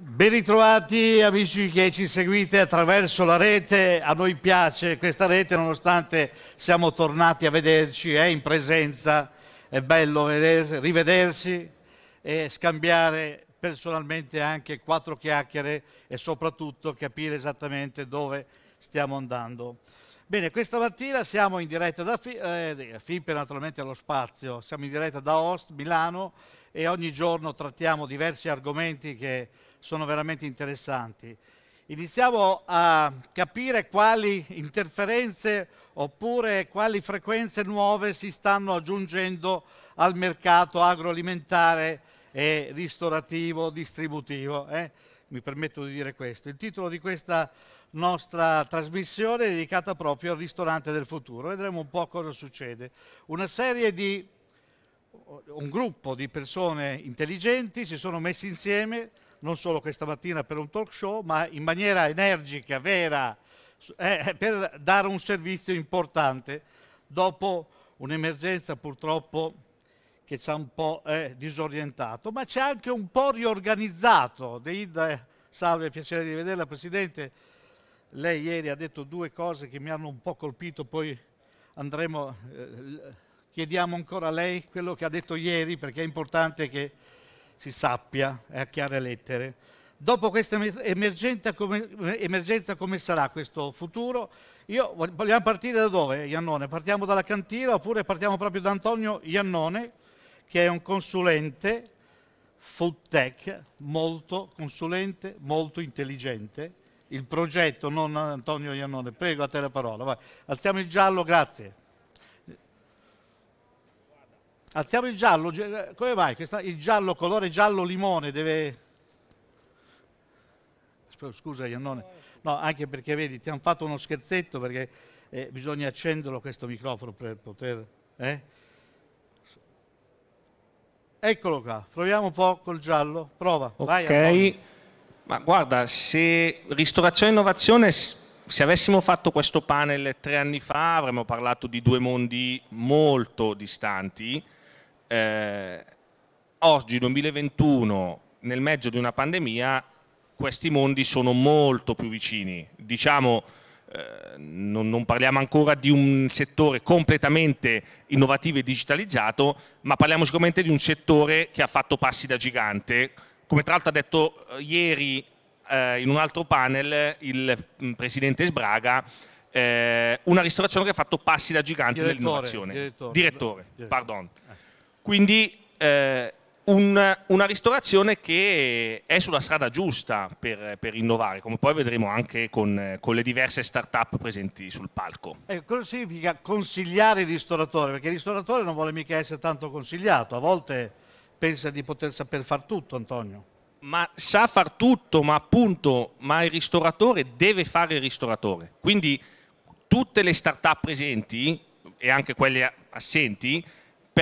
Ben ritrovati amici che ci seguite attraverso la rete, a noi piace questa rete nonostante siamo tornati a vederci, è eh, in presenza, è bello vedersi, rivedersi e scambiare personalmente anche quattro chiacchiere e soprattutto capire esattamente dove stiamo andando. Bene, questa mattina siamo in diretta da Fi- eh, FIPE, naturalmente allo spazio, siamo in diretta da Ost, Milano e ogni giorno trattiamo diversi argomenti che sono veramente interessanti. Iniziamo a capire quali interferenze oppure quali frequenze nuove si stanno aggiungendo al mercato agroalimentare e ristorativo, distributivo. Eh? Mi permetto di dire questo. Il titolo di questa nostra trasmissione è dedicata proprio al ristorante del futuro. Vedremo un po' cosa succede. Una serie di un gruppo di persone intelligenti si sono messi insieme non solo questa mattina per un talk show, ma in maniera energica, vera, eh, eh, per dare un servizio importante dopo un'emergenza purtroppo che ci ha un po' eh, disorientato, ma ci ha anche un po' riorganizzato. Deida, eh, salve, piacere di vederla Presidente. Lei ieri ha detto due cose che mi hanno un po' colpito, poi andremo, eh, chiediamo ancora a lei quello che ha detto ieri perché è importante che si sappia a chiare lettere. Dopo questa emergenza come, emergenza come sarà questo futuro? Io, vogliamo partire da dove, Iannone? Partiamo dalla cantina oppure partiamo proprio da Antonio Iannone, che è un consulente food tech, molto consulente, molto intelligente. Il progetto, non Antonio Iannone. Prego, a te la parola. Vai. Alziamo il giallo, grazie. Alziamo il giallo, come mai? il giallo, colore giallo limone deve... Scusa Iannone, no, anche perché vedi, ti hanno fatto uno scherzetto perché eh, bisogna accenderlo questo microfono per poter... Eh? Eccolo qua, proviamo un po' col giallo, prova. Ok, vai, ma guarda, se ristorazione e innovazione se avessimo fatto questo panel tre anni fa avremmo parlato di due mondi molto distanti, eh, oggi 2021 nel mezzo di una pandemia questi mondi sono molto più vicini. Diciamo, eh, non, non, parliamo ancora di un settore completamente innovativo e digitalizzato, ma parliamo sicuramente di un settore che ha fatto passi da gigante. Come tra l'altro ha detto eh, ieri eh, in un altro panel il mm, presidente Sbraga, eh, una ristorazione che ha fatto passi da gigante direttore, nell'innovazione. Direttore, direttore, direttore. pardon. Eh. Quindi eh, un, una ristorazione che è sulla strada giusta per, per innovare, come poi vedremo anche con, con, le diverse start-up presenti sul palco. Eh, cosa significa consigliare il ristoratore? Perché il ristoratore non vuole mica essere tanto consigliato, a volte pensa di poter saper far tutto, Antonio. Ma sa far tutto, ma appunto, ma il ristoratore deve fare il ristoratore. Quindi tutte le start-up presenti e anche quelle assenti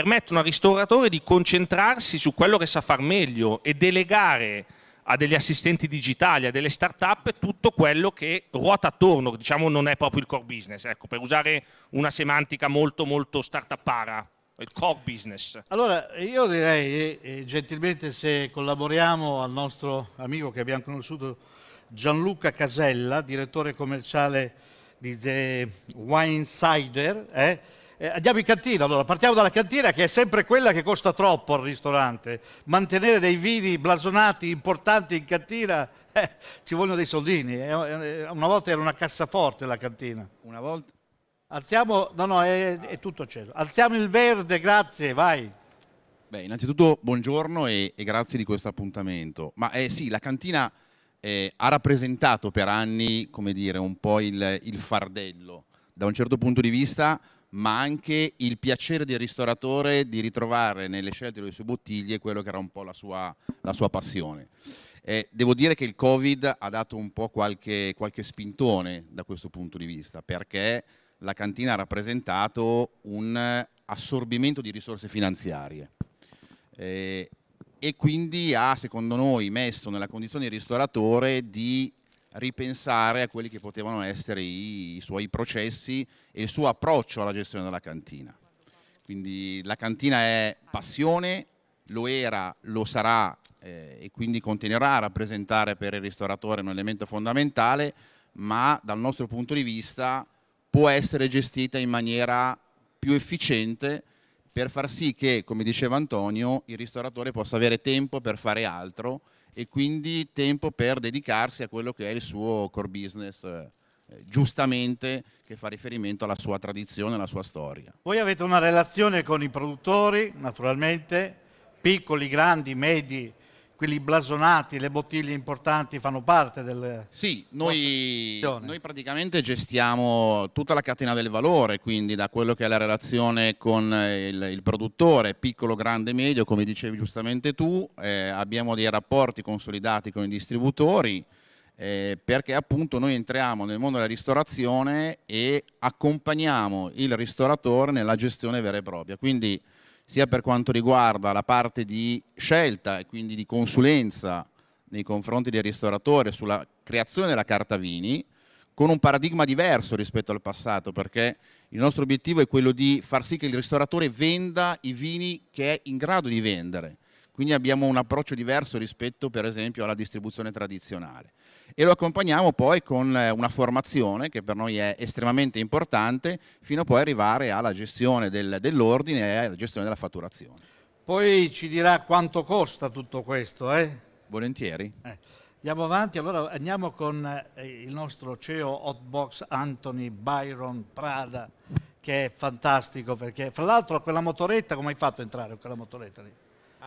permettono al ristoratore di concentrarsi su quello che sa far meglio e delegare a degli assistenti digitali, a delle start-up, tutto quello che ruota attorno, diciamo non è proprio il core business, ecco, per usare una semantica molto molto start-upara, il core business. Allora, io direi gentilmente se collaboriamo al nostro amico che abbiamo conosciuto Gianluca Casella, direttore commerciale di The Winesider, eh, eh, andiamo in cantina, allora partiamo dalla cantina che è sempre quella che costa troppo al ristorante. Mantenere dei vini blasonati importanti in cantina eh, ci vogliono dei soldini. Eh, una volta era una cassaforte la cantina. Una volta? Alziamo, no no, è, è tutto acceso. Alziamo il verde, grazie, vai. Beh, innanzitutto buongiorno e, e grazie di questo appuntamento. Ma eh, sì, la cantina eh, ha rappresentato per anni, come dire, un po' il, il fardello. Da un certo punto di vista ma anche il piacere del ristoratore di ritrovare nelle scelte delle sue bottiglie quello che era un po' la sua, la sua passione. Eh, devo dire che il Covid ha dato un po' qualche, qualche spintone da questo punto di vista, perché la cantina ha rappresentato un assorbimento di risorse finanziarie. Eh, e quindi ha, secondo noi, messo nella condizione il ristoratore di ripensare a quelli che potevano essere i, i suoi processi e il suo approccio alla gestione della cantina. Quindi la cantina è passione, lo era, lo sarà eh, e quindi continuerà a rappresentare per il ristoratore un elemento fondamentale, ma dal nostro punto di vista può essere gestita in maniera più efficiente per far sì che, come diceva Antonio, il ristoratore possa avere tempo per fare altro e quindi tempo per dedicarsi a quello che è il suo core business, eh, giustamente che fa riferimento alla sua tradizione, alla sua storia. Voi avete una relazione con i produttori, naturalmente, piccoli, grandi, medi, quelli blasonati, le bottiglie importanti fanno parte del... Sì, noi, noi, praticamente gestiamo tutta la catena del valore, quindi da quello che è la relazione con il, il produttore, piccolo, grande, medio, come dicevi giustamente tu, eh, abbiamo dei rapporti consolidati con i distributori, eh, perché appunto noi entriamo nel mondo della ristorazione e accompagniamo il ristoratore nella gestione vera e propria. Quindi sia per quanto riguarda la parte di scelta e quindi di consulenza nei confronti del ristoratore sulla creazione della carta vini, con un paradigma diverso rispetto al passato, perché il nostro obiettivo è quello di far sì che il ristoratore venda i vini che è in grado di vendere. Quindi abbiamo un approccio diverso rispetto, per esempio, alla distribuzione tradizionale e lo accompagniamo poi con eh, una formazione che per noi è estremamente importante fino a poi arrivare alla gestione del, dell'ordine e alla gestione della fatturazione. Poi ci dirà quanto costa tutto questo, eh? Volentieri. Eh. Andiamo avanti, allora andiamo con eh, il nostro CEO Hotbox Anthony Byron Prada che è fantastico perché fra l'altro quella motoretta come hai fatto entrare quella motoretta lì?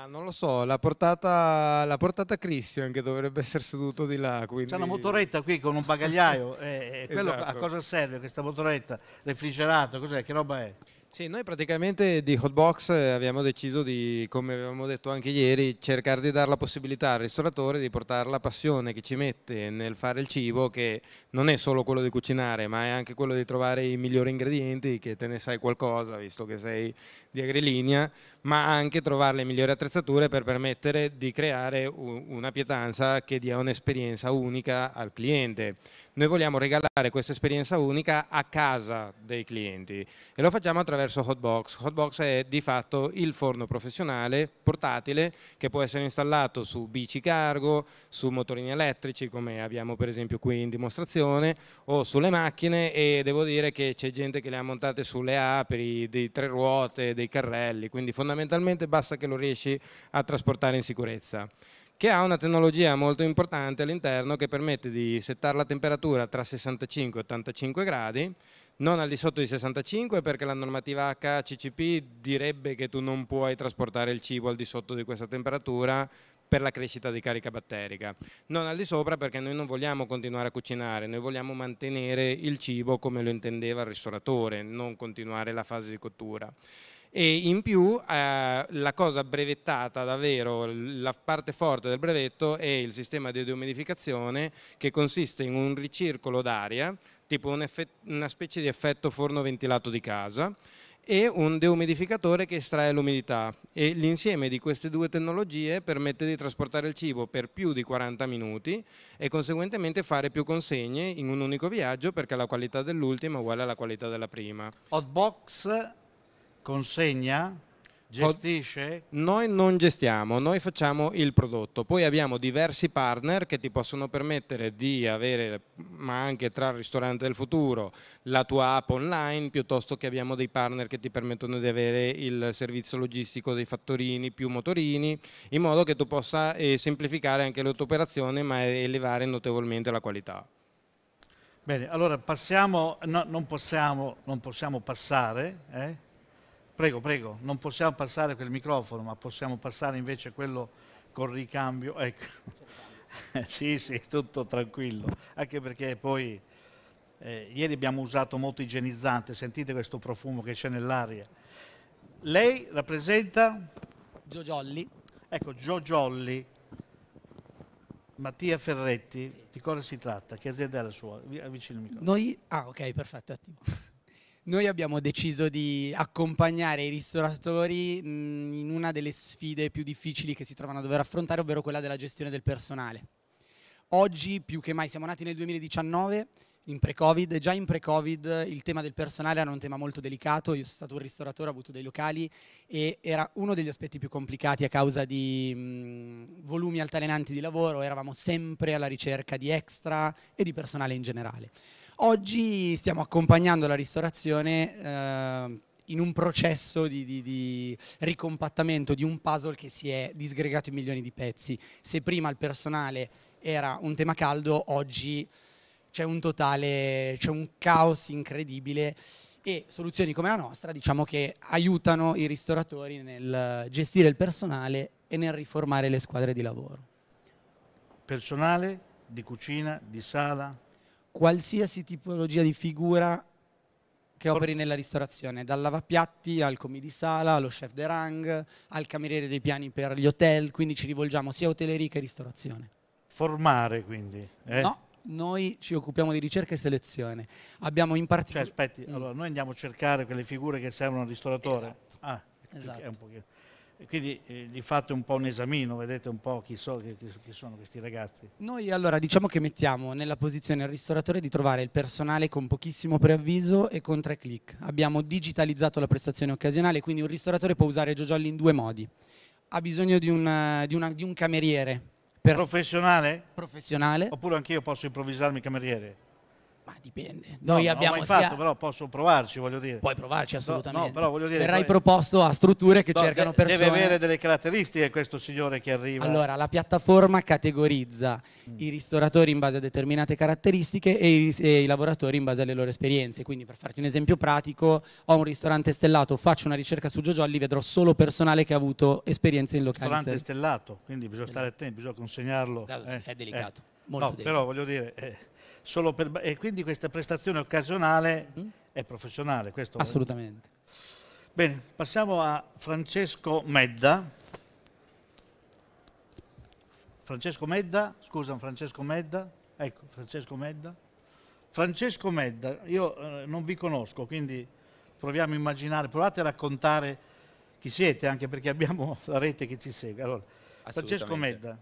Ah, non lo so, l'ha portata, l'ha portata Christian che dovrebbe essere seduto di là. Quindi... C'è una motoretta qui con un bagagliaio. Eh, eh, esatto. A cosa serve questa motoretta? Refrigerato, cos'è? Che roba è? Sì, noi praticamente di Hotbox eh, abbiamo deciso di, come avevamo detto anche ieri, cercare di dare la possibilità al ristoratore di portare la passione che ci mette nel fare il cibo, che non è solo quello di cucinare, ma è anche quello di trovare i migliori ingredienti, che te ne sai qualcosa, visto che sei di Agrilinea, ma anche trovare le migliori attrezzature per permettere di creare una pietanza che dia un'esperienza unica al cliente. Noi vogliamo regalare questa esperienza unica a casa dei clienti e lo facciamo attraverso Hotbox. Hotbox è di fatto il forno professionale portatile che può essere installato su bici cargo, su motorini elettrici come abbiamo per esempio qui in dimostrazione o sulle macchine e devo dire che c'è gente che le ha montate sulle A di tre ruote, dei carrelli, quindi fondamentalmente basta che lo riesci a trasportare in sicurezza che ha una tecnologia molto importante all'interno che permette di settare la temperatura tra 65 e 85 gradi, non al di sotto di 65 perché la normativa HACCP direbbe che tu non puoi trasportare il cibo al di sotto di questa temperatura per la crescita di carica batterica, non al di sopra perché noi non vogliamo continuare a cucinare, noi vogliamo mantenere il cibo come lo intendeva il ristoratore, non continuare la fase di cottura e in più eh, la cosa brevettata davvero, la parte forte del brevetto è il sistema di deumidificazione che consiste in un ricircolo d'aria, tipo un una specie di effetto forno ventilato di casa e un deumidificatore che estrae l'umidità e l'insieme di queste due tecnologie permette di trasportare il cibo per più di 40 minuti e conseguentemente fare più consegne in un unico viaggio perché la qualità dell'ultima è uguale alla qualità della prima. Hotbox consegna, gestisce? Noi non gestiamo, noi facciamo il prodotto, poi abbiamo diversi partner che ti possono permettere di avere, ma anche tra il ristorante del futuro, la tua app online, piuttosto che abbiamo dei partner che ti permettono di avere il servizio logistico dei fattorini più motorini, in modo che tu possa eh, semplificare anche la tua operazione ma elevare notevolmente la qualità. Bene, allora passiamo, no, non, possiamo, non possiamo passare, eh? Prego, prego, non possiamo passare quel microfono, ma possiamo passare invece quello col ricambio. Ecco. sì, sì, tutto tranquillo, anche perché poi eh, ieri abbiamo usato molto igienizzante, sentite questo profumo che c'è nell'aria. Lei rappresenta? Gio Giolli. Ecco, Gio Giolli, Mattia Ferretti, sì. di cosa si tratta? Che azienda è la sua? Avvicino il microfono. Noi... Ah, ok, perfetto, attimo. Noi abbiamo deciso di accompagnare i ristoratori mm, in una delle sfide più difficili che si trovano a dover affrontare, ovvero quella della gestione del personale. Oggi più che mai, siamo nati nel 2019, in pre-Covid, già in pre-Covid il tema del personale era un tema molto delicato, io sono stato un ristoratore, ho avuto dei locali e era uno degli aspetti più complicati a causa di mh, mm, volumi altalenanti di lavoro, eravamo sempre alla ricerca di extra e di personale in generale. Oggi stiamo accompagnando la ristorazione eh, in un processo di, di, di, ricompattamento di un puzzle che si è disgregato in milioni di pezzi. Se prima il personale era un tema caldo, oggi c'è un totale, c'è un caos incredibile e soluzioni come la nostra diciamo che aiutano i ristoratori nel gestire il personale e nel riformare le squadre di lavoro. Personale di cucina, di sala, qualsiasi tipologia di figura che operi nella ristorazione, dal lavapiatti al comedy sala, allo chef de rang, al cameriere dei piani per gli hotel, quindi ci rivolgiamo sia a hotelleria che ristorazione. Formare quindi? Eh? No, noi ci occupiamo di ricerca e selezione. Abbiamo in particolare... Cioè, aspetti, mm. allora, noi andiamo a cercare quelle figure che servono al ristoratore? Esatto. Ah, esatto. è un pochino quindi eh, gli fate un po' un esamino, vedete un po' chi, so, chi, chi, sono questi ragazzi. Noi allora diciamo che mettiamo nella posizione il ristoratore di trovare il personale con pochissimo preavviso e con tre clic. Abbiamo digitalizzato la prestazione occasionale, quindi un ristoratore può usare Giogioll in due modi. Ha bisogno di, una, di, una, di un cameriere. professionale? Professionale. Oppure anch'io posso improvvisarmi cameriere? Ma dipende. Noi no, abbiamo no, sia... fatto, però posso provarci, voglio dire. Puoi provarci assolutamente. No, no, dire, Verrai poi... proposto a strutture che cercano persone. Deve avere delle caratteristiche questo signore che arriva. Allora, la piattaforma categorizza mm. i ristoratori in base a determinate caratteristiche e i, e i, lavoratori in base alle loro esperienze. Quindi, per farti un esempio pratico, ho un ristorante stellato, faccio una ricerca su Giojolli, vedrò solo personale che ha avuto esperienze in locali. Ristorante stellato, quindi bisogna stare attenti, bisogna consegnarlo. Sì, eh, è eh. delicato. Eh. Molto no, delicato. però voglio dire... Eh per, e quindi questa prestazione occasionale mm? è professionale. Questo Assolutamente. Bene, passiamo a Francesco Medda. Francesco Medda, scusa, Francesco Medda, ecco, Francesco Medda. Francesco Medda, io eh, non vi conosco, quindi proviamo a immaginare, provate a raccontare chi siete, anche perché abbiamo la rete che ci segue. Allora, Francesco Medda,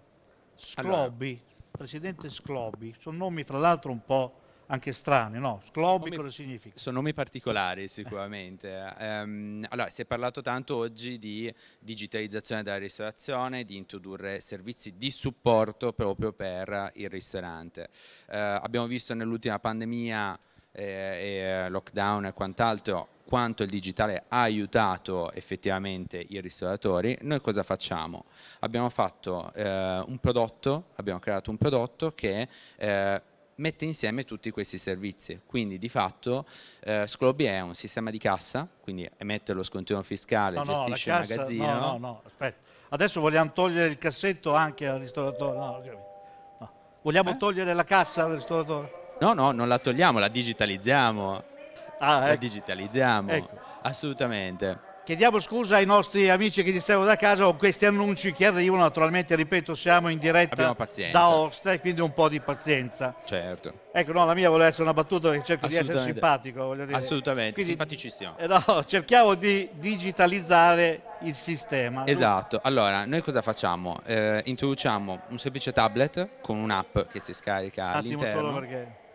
Sclobi. Allora presidente Sclobi, sono nomi fra l'altro un po' anche strani, no? Sclobi cosa significa? Sono nomi particolari sicuramente. um, allora, si è parlato tanto oggi di digitalizzazione della ristorazione, di introdurre servizi di supporto proprio per il ristorante. Uh, abbiamo visto nell'ultima pandemia eh, e eh, lockdown e quant'altro quanto il digitale ha aiutato effettivamente i ristoratori, noi cosa facciamo? Abbiamo fatto eh, un prodotto, abbiamo creato un prodotto che eh, mette insieme tutti questi servizi, quindi di fatto eh, Sclobby è un sistema di cassa, quindi emette lo scontrino fiscale, no, gestisce no, il magazzino. No, no, no, aspetta. Adesso vogliamo togliere il cassetto anche al ristoratore. No, vogliamo eh? togliere la cassa al ristoratore? No, no, non la togliamo, la digitalizziamo. Ah, ecco. La digitalizziamo, ecco. assolutamente. Chiediamo scusa ai nostri amici che dicevo da casa con questi annunci che arrivano, naturalmente, ripeto, siamo in diretta da Osta e quindi un po' di pazienza. Certo. Ecco, no, la mia voleva essere una battuta perché cerco di essere simpatico, voglio dire. Assolutamente, quindi, simpaticissimo. Eh, no, cerchiamo di digitalizzare il sistema. Esatto, allora noi cosa facciamo? Eh, introduciamo un semplice tablet con un'app che si scarica all'interno. Attimo solo perché...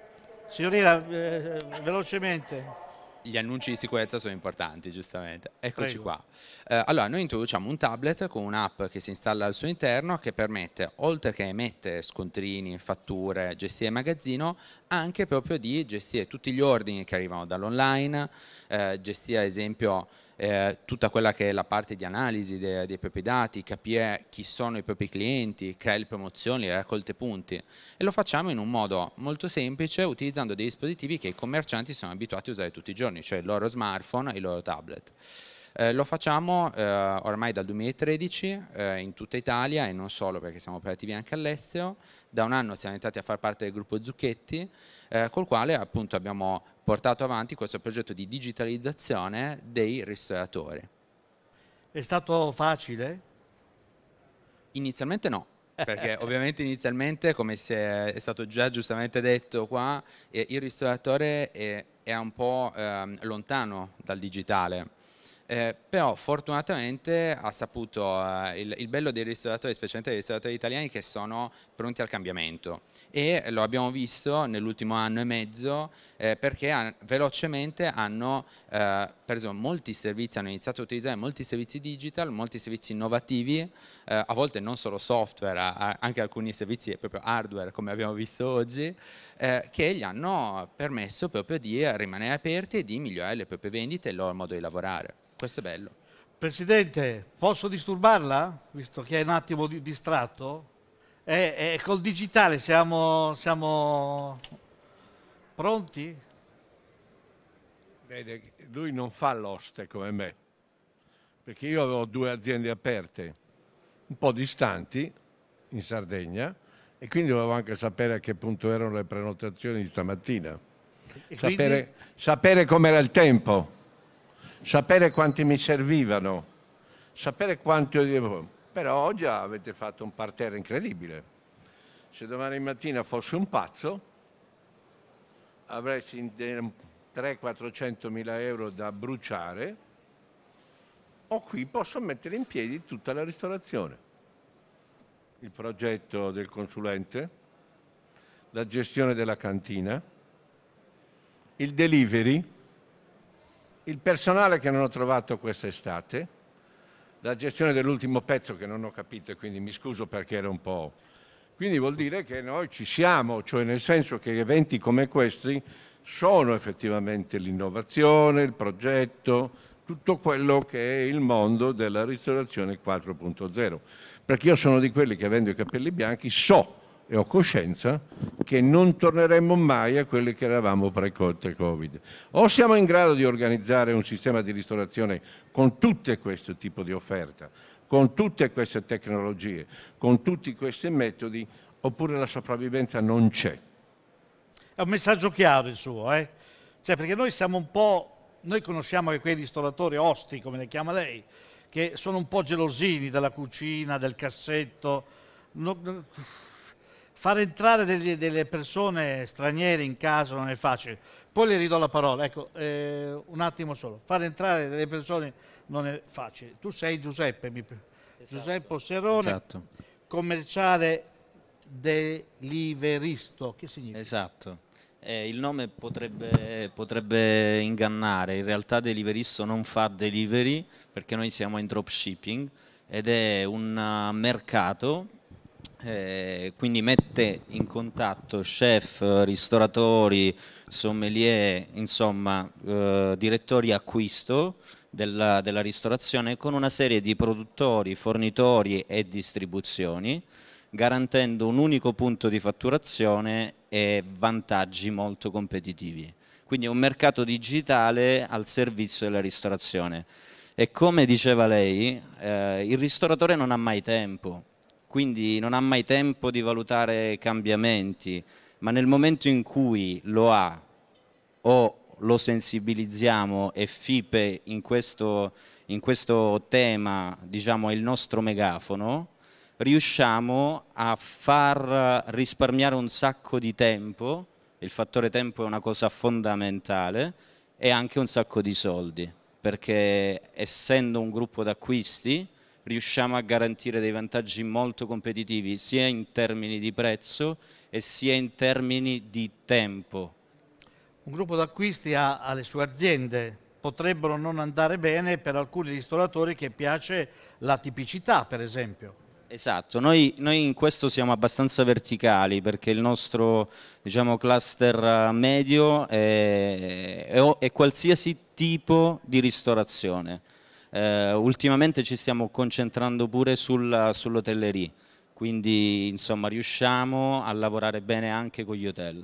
Signorina, eh, velocemente gli annunci di sicurezza sono importanti, giustamente. Eccoci Prego. qua. Eh, allora, noi introduciamo un tablet con un'app che si installa al suo interno che permette, oltre che emettere scontrini, fatture, gestire magazzino, anche proprio di gestire tutti gli ordini che arrivano dall'online, eh, gestire ad esempio eh, tutta quella che è la parte di analisi dei, dei, propri dati, capire chi sono i propri clienti, creare le promozioni, le raccolte punti e lo facciamo in un modo molto semplice utilizzando dei dispositivi che i commercianti sono abituati a usare tutti i giorni, cioè il loro smartphone e il loro tablet. Eh, lo facciamo eh, ormai dal 2013 eh, in tutta Italia e non solo perché siamo operativi anche all'estero da un anno siamo entrati a far parte del gruppo Zucchetti, eh, col quale appunto abbiamo portato avanti questo progetto di digitalizzazione dei ristoratori. È stato facile? Inizialmente no, perché ovviamente inizialmente, come è, stato già giustamente detto qua, eh, il ristoratore è, è un po' eh, lontano dal digitale eh, però fortunatamente ha saputo eh, il, il, bello dei ristoratori, specialmente dei ristoratori italiani, che sono pronti al cambiamento e lo abbiamo visto nell'ultimo anno e mezzo eh, perché han, velocemente hanno eh, per molti servizi hanno iniziato a utilizzare molti servizi digital, molti servizi innovativi, eh, a volte non solo software, anche alcuni servizi proprio hardware come abbiamo visto oggi, eh, che gli hanno permesso proprio di rimanere aperti e di migliorare le proprie vendite e il loro modo di lavorare. Questo è bello. Presidente, posso disturbarla? Visto che è un attimo di distratto? Eh, eh, col digitale siamo, siamo pronti? Vede, lui non fa l'oste come me, perché io avevo due aziende aperte, un po' distanti, in Sardegna, e quindi dovevo anche sapere a che punto erano le prenotazioni di stamattina, quindi... sapere, sapere com'era il tempo, sapere quanti mi servivano, sapere quanto... Però oggi avete fatto un parterre incredibile. Se domani mattina fossi un pazzo, avrei 300-400 mila euro da bruciare, o qui posso mettere in piedi tutta la ristorazione. Il progetto del consulente, la gestione della cantina, il delivery, il personale che non ho trovato quest'estate, la gestione dell'ultimo pezzo che non ho capito e quindi mi scuso perché era un po'... Quindi vuol dire che noi ci siamo, cioè nel senso che eventi come questi sono effettivamente l'innovazione, il progetto, tutto quello che è il mondo della ristorazione 4.0. Perché io sono di quelli che avendo i capelli bianchi so e ho coscienza che non torneremo mai a quelli che eravamo pre-Covid. O siamo in grado di organizzare un sistema di ristorazione con tutte questo tipo di offerta, con tutte queste tecnologie, con tutti questi metodi, oppure la sopravvivenza non c'è un messaggio chiaro il suo, eh? cioè, perché noi siamo un po', noi conosciamo che quei ristoratori osti, come le chiama lei, che sono un po' gelosini della cucina, del cassetto. No, no, far entrare delle, delle, persone straniere in casa non è facile. Poi le ridò la parola, ecco, eh, un attimo solo. Fare entrare delle persone non è facile. Tu sei Giuseppe, mi... esatto. Giuseppe Serone, esatto. commerciale deliveristo. Che significa? Esatto. Eh, il nome potrebbe, potrebbe, ingannare, in realtà Deliveristo non fa delivery perché noi siamo in dropshipping ed è un eh, mercato, eh, quindi mette in contatto chef, ristoratori, sommelier, insomma eh, direttori acquisto della, della ristorazione con una serie di produttori, fornitori e distribuzioni garantendo un unico punto di fatturazione e vantaggi molto competitivi. Quindi è un mercato digitale al servizio della ristorazione. E come diceva lei, eh, il ristoratore non ha mai tempo, quindi non ha mai tempo di valutare cambiamenti, ma nel momento in cui lo ha o lo sensibilizziamo e FIPE in questo, in questo tema diciamo, è il nostro megafono, riusciamo a far risparmiare un sacco di tempo, il fattore tempo è una cosa fondamentale, e anche un sacco di soldi, perché essendo un gruppo d'acquisti riusciamo a garantire dei vantaggi molto competitivi sia in termini di prezzo e sia in termini di tempo. Un gruppo d'acquisti ha, ha le sue aziende, potrebbero non andare bene per alcuni ristoratori che piace la tipicità per esempio. Esatto, noi, noi, in questo siamo abbastanza verticali perché il nostro diciamo, cluster eh, medio è, è, è, qualsiasi tipo di ristorazione. Eh, ultimamente ci stiamo concentrando pure sul, sull'hotellerie, quindi insomma riusciamo a lavorare bene anche con gli hotel.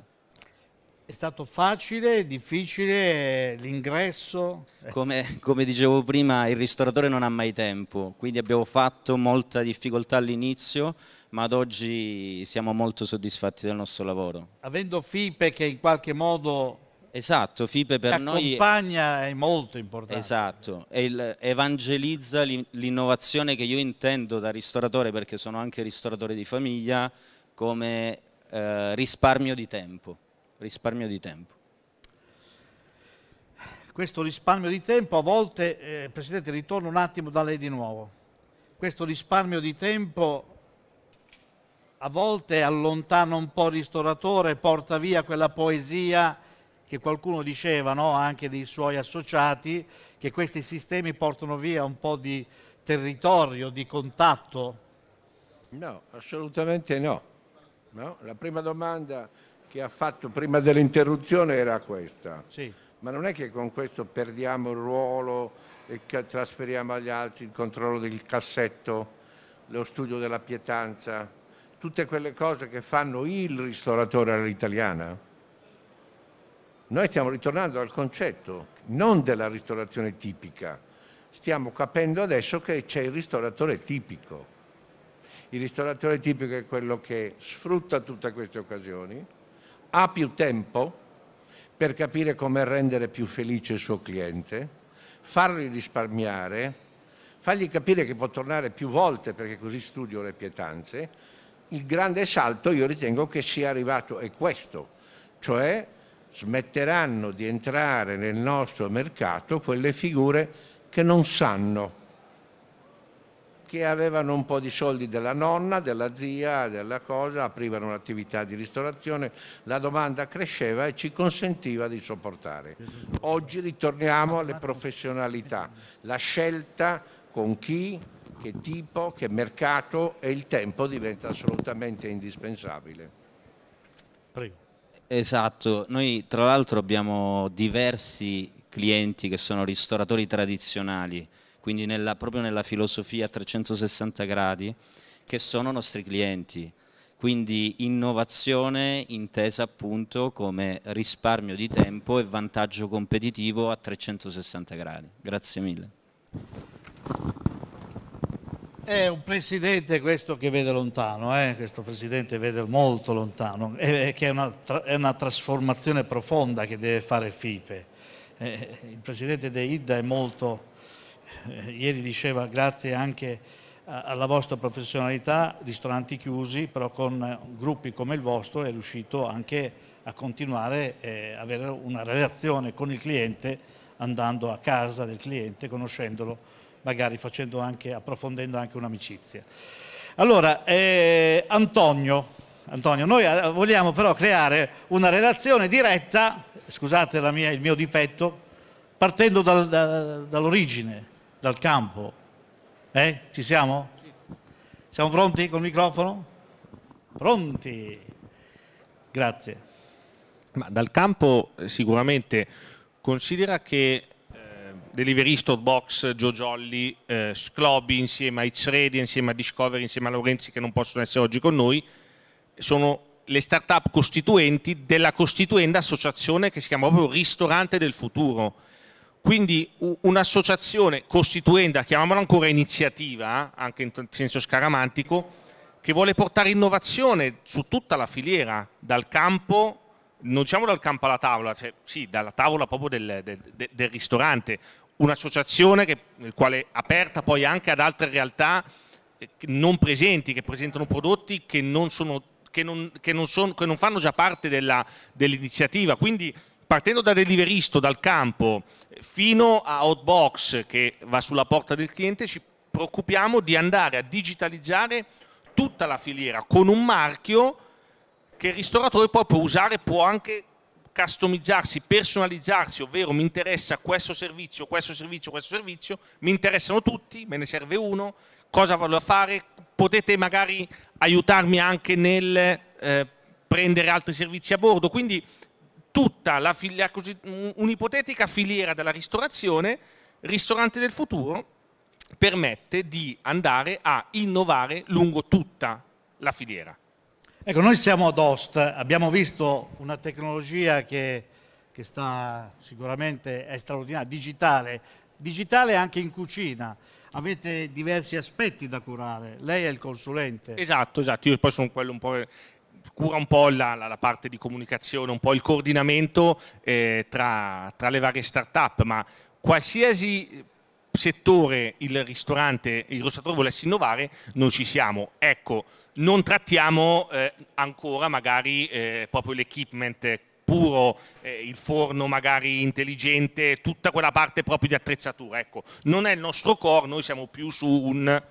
È stato facile, difficile eh, l'ingresso? Come, come, dicevo prima, il ristoratore non ha mai tempo, quindi abbiamo fatto molta difficoltà all'inizio, ma ad oggi siamo molto soddisfatti del nostro lavoro. Avendo FIPE che in qualche modo... Esatto, FIPE per noi... Accompagna è molto importante. Esatto, il, evangelizza l'innovazione che io intendo da ristoratore, perché sono anche ristoratore di famiglia, come eh, risparmio di tempo risparmio di tempo. Questo risparmio di tempo a volte, eh, Presidente, ritorno un attimo da lei di nuovo. Questo risparmio di tempo a volte allontana un po' il ristoratore, porta via quella poesia che qualcuno diceva, no? anche dei suoi associati, che questi sistemi portano via un po' di territorio, di contatto. No, assolutamente no. no? La prima domanda che ha fatto prima dell'interruzione era questa. Sì. Ma non è che con questo perdiamo il ruolo e trasferiamo agli altri il controllo del cassetto, lo studio della pietanza, tutte quelle cose che fanno il ristoratore all'italiana. Noi stiamo ritornando al concetto non della ristorazione tipica, stiamo capendo adesso che c'è il ristoratore tipico. Il ristoratore tipico è quello che sfrutta tutte queste occasioni, ha più tempo per capire come rendere più felice il suo cliente, farli risparmiare, fargli capire che può tornare più volte perché così studio le pietanze. Il grande salto io ritengo che sia arrivato è questo, cioè smetteranno di entrare nel nostro mercato quelle figure che non sanno che avevano un po' di soldi della nonna, della zia, della cosa, aprivano un'attività di ristorazione, la domanda cresceva e ci consentiva di sopportare. Oggi ritorniamo alle professionalità, la scelta con chi, che tipo, che mercato e il tempo diventa assolutamente indispensabile. Prego. Esatto, noi tra l'altro abbiamo diversi clienti che sono ristoratori tradizionali quindi nella, proprio nella filosofia a 360 gradi, che sono nostri clienti. Quindi innovazione intesa appunto come risparmio di tempo e vantaggio competitivo a 360 gradi. Grazie mille. È un presidente questo che vede lontano, eh? questo presidente vede molto lontano, è, che è una, è una trasformazione profonda che deve fare FIPE. Eh, il presidente De Idda è molto eh, ieri diceva grazie anche alla vostra professionalità, ristoranti chiusi, però con gruppi come il vostro è riuscito anche a continuare e avere una relazione con il cliente andando a casa del cliente, conoscendolo, magari facendo anche, approfondendo anche un'amicizia. Allora, eh, Antonio, Antonio, noi eh, vogliamo però creare una relazione diretta, scusate mia, il mio difetto, partendo dal, da, dall'origine, dal campo. Eh? Ci siamo? Siamo pronti col microfono? Pronti. Grazie. Ma dal campo eh, sicuramente considera che eh, Delivery Store Box, Gio Jolly, eh, Sclobby insieme a It's Ready, insieme a Discovery, insieme a Lorenzi che non possono essere oggi con noi, sono le start-up costituenti della costituenda associazione che si chiama proprio Ristorante del Futuro quindi un'associazione costituenda, chiamiamola ancora iniziativa, eh, anche in senso scaramantico, che vuole portare innovazione su tutta la filiera, dal campo, non diciamo dal campo alla tavola, cioè, sì, dalla tavola proprio del, del, del ristorante, un'associazione che, quale è aperta poi anche ad altre realtà eh, non presenti, che presentano prodotti che non, sono, che non, che non, sono, che non fanno già parte dell'iniziativa. Quindi partendo da deliveristo, dal campo, fino a outbox che va sulla porta del cliente, ci preoccupiamo di andare a digitalizzare tutta la filiera con un marchio che il ristoratore può usare, può anche customizzarsi, personalizzarsi, ovvero mi interessa questo servizio, questo servizio, questo servizio, mi interessano tutti, me ne serve uno, cosa vado a fare, potete magari aiutarmi anche nel eh, prendere altri servizi a bordo, quindi tutta la, la un'ipotetica filiera della ristorazione, Ristorante del Futuro, permette di andare a innovare lungo tutta la filiera. Ecco, noi siamo ad Ost, abbiamo visto una tecnologia che, che sta sicuramente è straordinaria, digitale, digitale anche in cucina. Avete diversi aspetti da curare, lei è il consulente. Esatto, esatto, io poi sono quello un po' cura un po' la, la, parte di comunicazione, un po' il coordinamento eh, tra, tra, le varie start-up, ma qualsiasi settore il ristorante, il rostatore volesse innovare, noi ci siamo. Ecco, non trattiamo eh, ancora magari eh, proprio l'equipment puro, eh, il forno magari intelligente, tutta quella parte proprio di attrezzatura. Ecco, non è il nostro core, noi siamo più su un...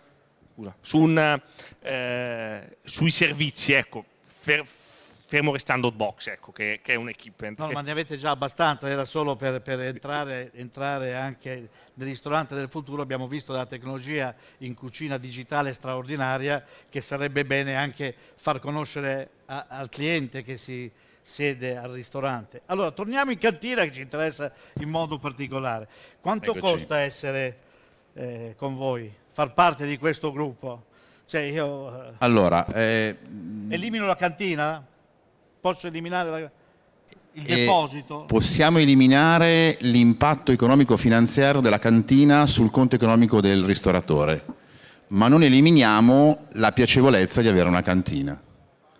Su un eh, sui servizi, ecco, fer, fermo restando Box, ecco, che, che è un'equipe. No, ma ne avete già abbastanza, era solo per, per entrare, entrare, anche nel ristorante del futuro, abbiamo visto la tecnologia in cucina digitale straordinaria che sarebbe bene anche far conoscere a, al cliente che si siede al ristorante. Allora, torniamo in cantina che ci interessa in modo particolare. Quanto Eccoci. costa essere eh, con voi, far parte di questo gruppo? Cioè io... Eh, allora... Eh, mm, Elimino la cantina? Posso eliminare la... il eh, deposito? Possiamo eliminare l'impatto economico-finanziario della cantina sul conto economico del ristoratore, ma non eliminiamo la piacevolezza di avere una cantina.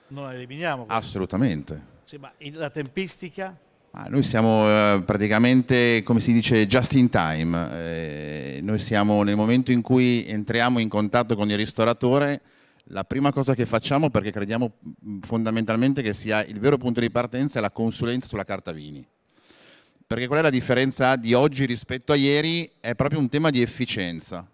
Non la eliminiamo? Quindi. Assolutamente. Sì, ma la tempistica? Ah, noi siamo eh, praticamente, come si dice, just in time. Eh, noi siamo nel momento in cui entriamo in contatto con il ristoratore, la prima cosa che facciamo, perché crediamo mm, fondamentalmente che sia il vero punto di partenza, è la consulenza sulla carta vini. Perché qual è la differenza di oggi rispetto a ieri? È proprio un tema di efficienza.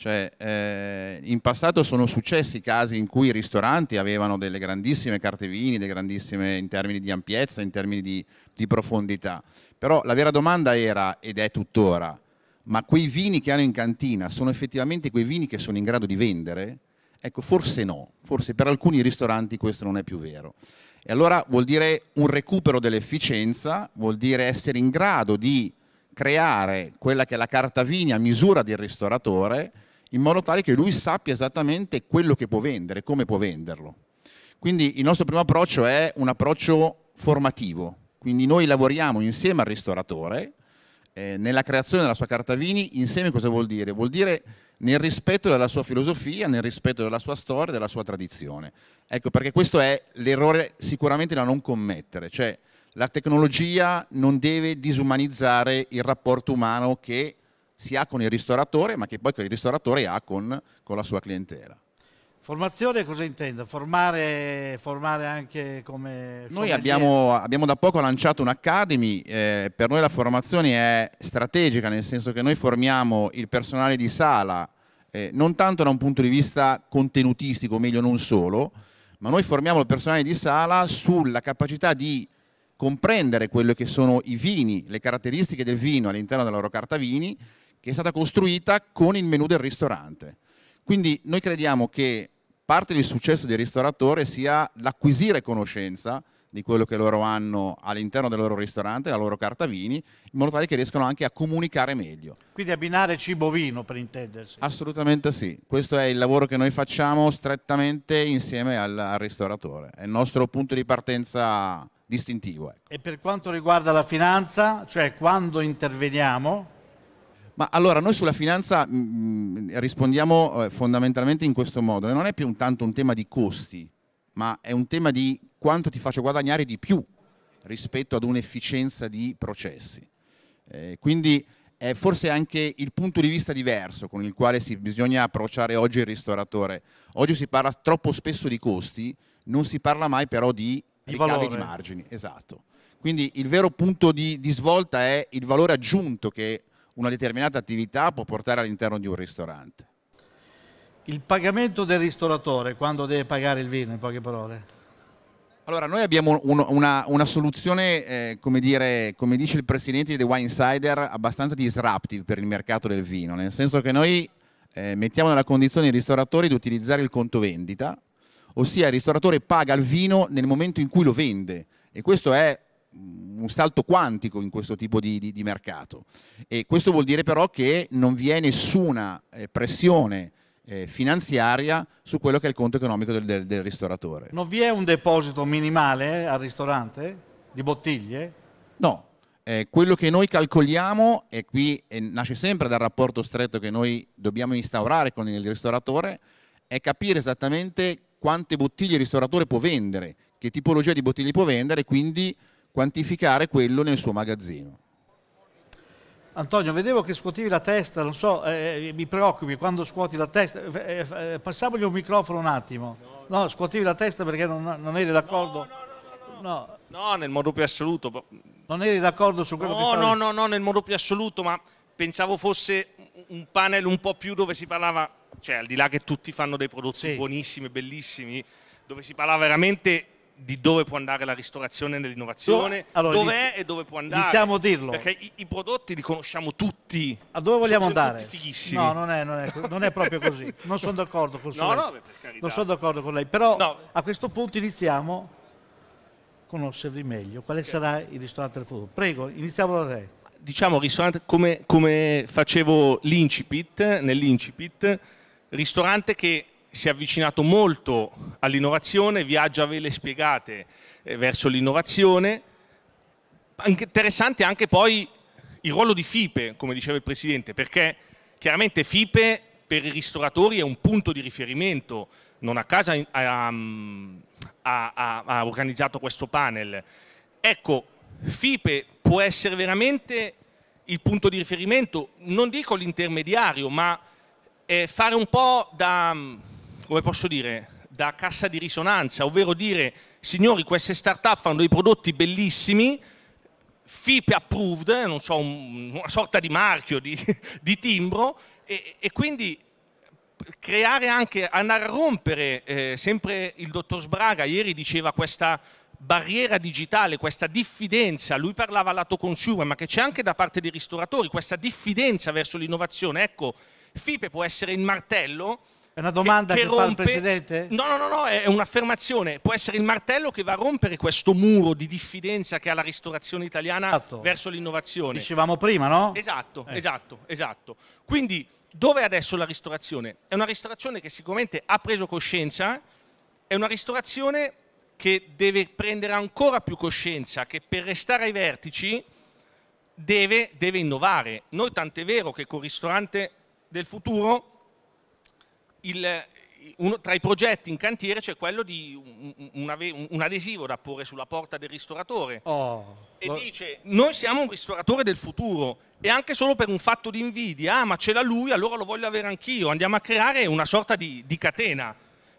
Cioè, eh, in passato sono successi casi in cui i ristoranti avevano delle grandissime carte vini, delle grandissime in termini di ampiezza, in termini di, di profondità. Però la vera domanda era, ed è tuttora, ma quei vini che hanno in cantina sono effettivamente quei vini che sono in grado di vendere? Ecco, forse no, forse per alcuni ristoranti questo non è più vero. E allora vuol dire un recupero dell'efficienza, vuol dire essere in grado di creare quella che è la carta vini a misura del ristoratore, in modo tale che lui sappia esattamente quello che può vendere, come può venderlo. Quindi il nostro primo approccio è un approccio formativo, quindi noi lavoriamo insieme al ristoratore eh, nella creazione della sua carta vini, insieme cosa vuol dire? Vuol dire nel rispetto della sua filosofia, nel rispetto della sua storia, della sua tradizione. Ecco perché questo è l'errore sicuramente da non commettere, cioè la tecnologia non deve disumanizzare il rapporto umano che si ha con il ristoratore, ma che poi il ristoratore ha con, con la sua clientela. Formazione cosa intendo? Formare, formare anche come... Noi abbiamo, abbiamo, da poco lanciato un'academy, eh, per noi la formazione è strategica, nel senso che noi formiamo il personale di sala, eh, non tanto da un punto di vista contenutistico, meglio non solo, ma noi formiamo il personale di sala sulla capacità di comprendere quello che sono i vini, le caratteristiche del vino all'interno della loro carta vini che è stata costruita con il menù del ristorante. Quindi noi crediamo che parte del successo del ristoratore sia l'acquisire conoscenza di quello che loro hanno all'interno del loro ristorante, la loro carta vini, in modo tale che riescano anche a comunicare meglio. Quindi abbinare cibo vino per intendersi. Assolutamente sì, questo è il lavoro che noi facciamo strettamente insieme al, al ristoratore, è il nostro punto di partenza distintivo. Ecco. E per quanto riguarda la finanza, cioè quando interveniamo, ma allora noi sulla finanza mh, mm, mm, rispondiamo eh, fondamentalmente in questo modo, non è più un tanto un tema di costi, ma è un tema di quanto ti faccio guadagnare di più rispetto ad un'efficienza di processi. Eh, quindi è forse anche il punto di vista diverso con il quale si bisogna approcciare oggi il ristoratore. Oggi si parla troppo spesso di costi, non si parla mai però di, di ricavi di margini. Esatto. Quindi il vero punto di, di svolta è il valore aggiunto che una determinata attività può portare all'interno di un ristorante. Il pagamento del ristoratore quando deve pagare il vino, in poche parole? Allora, noi abbiamo un, una, una, soluzione, eh, come, dire, come, dice il presidente di The Wine Insider, abbastanza disruptive per il mercato del vino, nel senso che noi eh, mettiamo nella condizione i ristoratori di utilizzare il conto vendita, ossia il ristoratore paga il vino nel momento in cui lo vende e questo è un salto quantico in questo tipo di, di, di, mercato e questo vuol dire però che non vi è nessuna eh, pressione eh, finanziaria su quello che è il conto economico del, del, del ristoratore. Non vi è un deposito minimale eh, al ristorante di bottiglie? No, eh, quello che noi calcoliamo, e qui eh, nasce sempre dal rapporto stretto che noi dobbiamo instaurare con il ristoratore, è capire esattamente quante bottiglie il ristoratore può vendere, che tipologia di bottiglie può vendere, quindi quantificare quello nel suo magazzino. Antonio, vedevo che scuotivi la testa, non so, eh, eh mi preoccupi quando scuoti la testa. Eh, eh, eh, passavogli un microfono un attimo. No, scuotivi la testa perché non, non eri d'accordo. No, no, no, no, nel modo più assoluto. Non eri d'accordo su quello che stavi... No, no, no, nel modo più assoluto, ma pensavo fosse un panel un po' più dove si parlava, cioè al di là che tutti fanno dei prodotti sì. buonissimi, bellissimi, dove si parlava veramente di dove può andare la ristorazione nell'innovazione, allora, dov'è e dove può andare. Iniziamo a dirlo. Perché i, i prodotti li conosciamo tutti. A dove vogliamo sono andare? Tutti fighissimi. No, non è, non è, non è proprio così. Non sono d'accordo con, no, no, non sono d'accordo con lei. Però no. a questo punto iniziamo a conoscervi meglio. Quale okay. sarà il ristorante del futuro? Prego, iniziamo da lei. Diciamo ristorante, come, come facevo l'incipit, nell'incipit, ristorante che si è avvicinato molto all'innovazione, viaggia vele spiegate eh, verso l'innovazione. Interessante anche poi il ruolo di FIPE, come diceva il Presidente, perché chiaramente FIPE per i ristoratori è un punto di riferimento, non a casa ha, ha, ha, ha organizzato questo panel. Ecco, FIPE può essere veramente il punto di riferimento, non dico l'intermediario, ma eh, fare un po' da come posso dire, da cassa di risonanza, ovvero dire, signori, queste start-up fanno dei prodotti bellissimi, FIPE approved, eh, non so, una sorta di marchio, di, di timbro, e, e, quindi creare anche, andare a rompere, eh, sempre il dottor Sbraga ieri diceva questa barriera digitale, questa diffidenza, lui parlava lato consumer, ma che c'è anche da parte dei ristoratori, questa diffidenza verso l'innovazione, ecco, FIPE può essere il martello è una domanda che, che, che rompe... fa il Presidente? No, no, no, no, è un'affermazione. Può essere il martello che va a rompere questo muro di diffidenza che ha la ristorazione italiana esatto. verso l'innovazione. Dicevamo prima, no? Esatto, eh. esatto, esatto. Quindi dove è adesso la ristorazione? È una ristorazione che sicuramente ha preso coscienza, è una ristorazione che deve prendere ancora più coscienza, che per restare ai vertici deve, deve innovare. Noi tant'è vero che col ristorante del futuro il, uno, tra i progetti in cantiere c'è quello di un, un, un, adesivo da porre sulla porta del ristoratore oh, e lo... dice noi siamo un ristoratore del futuro e anche solo per un fatto di invidia, ah ma ce l'ha lui allora lo voglio avere anch'io, andiamo a creare una sorta di, di catena.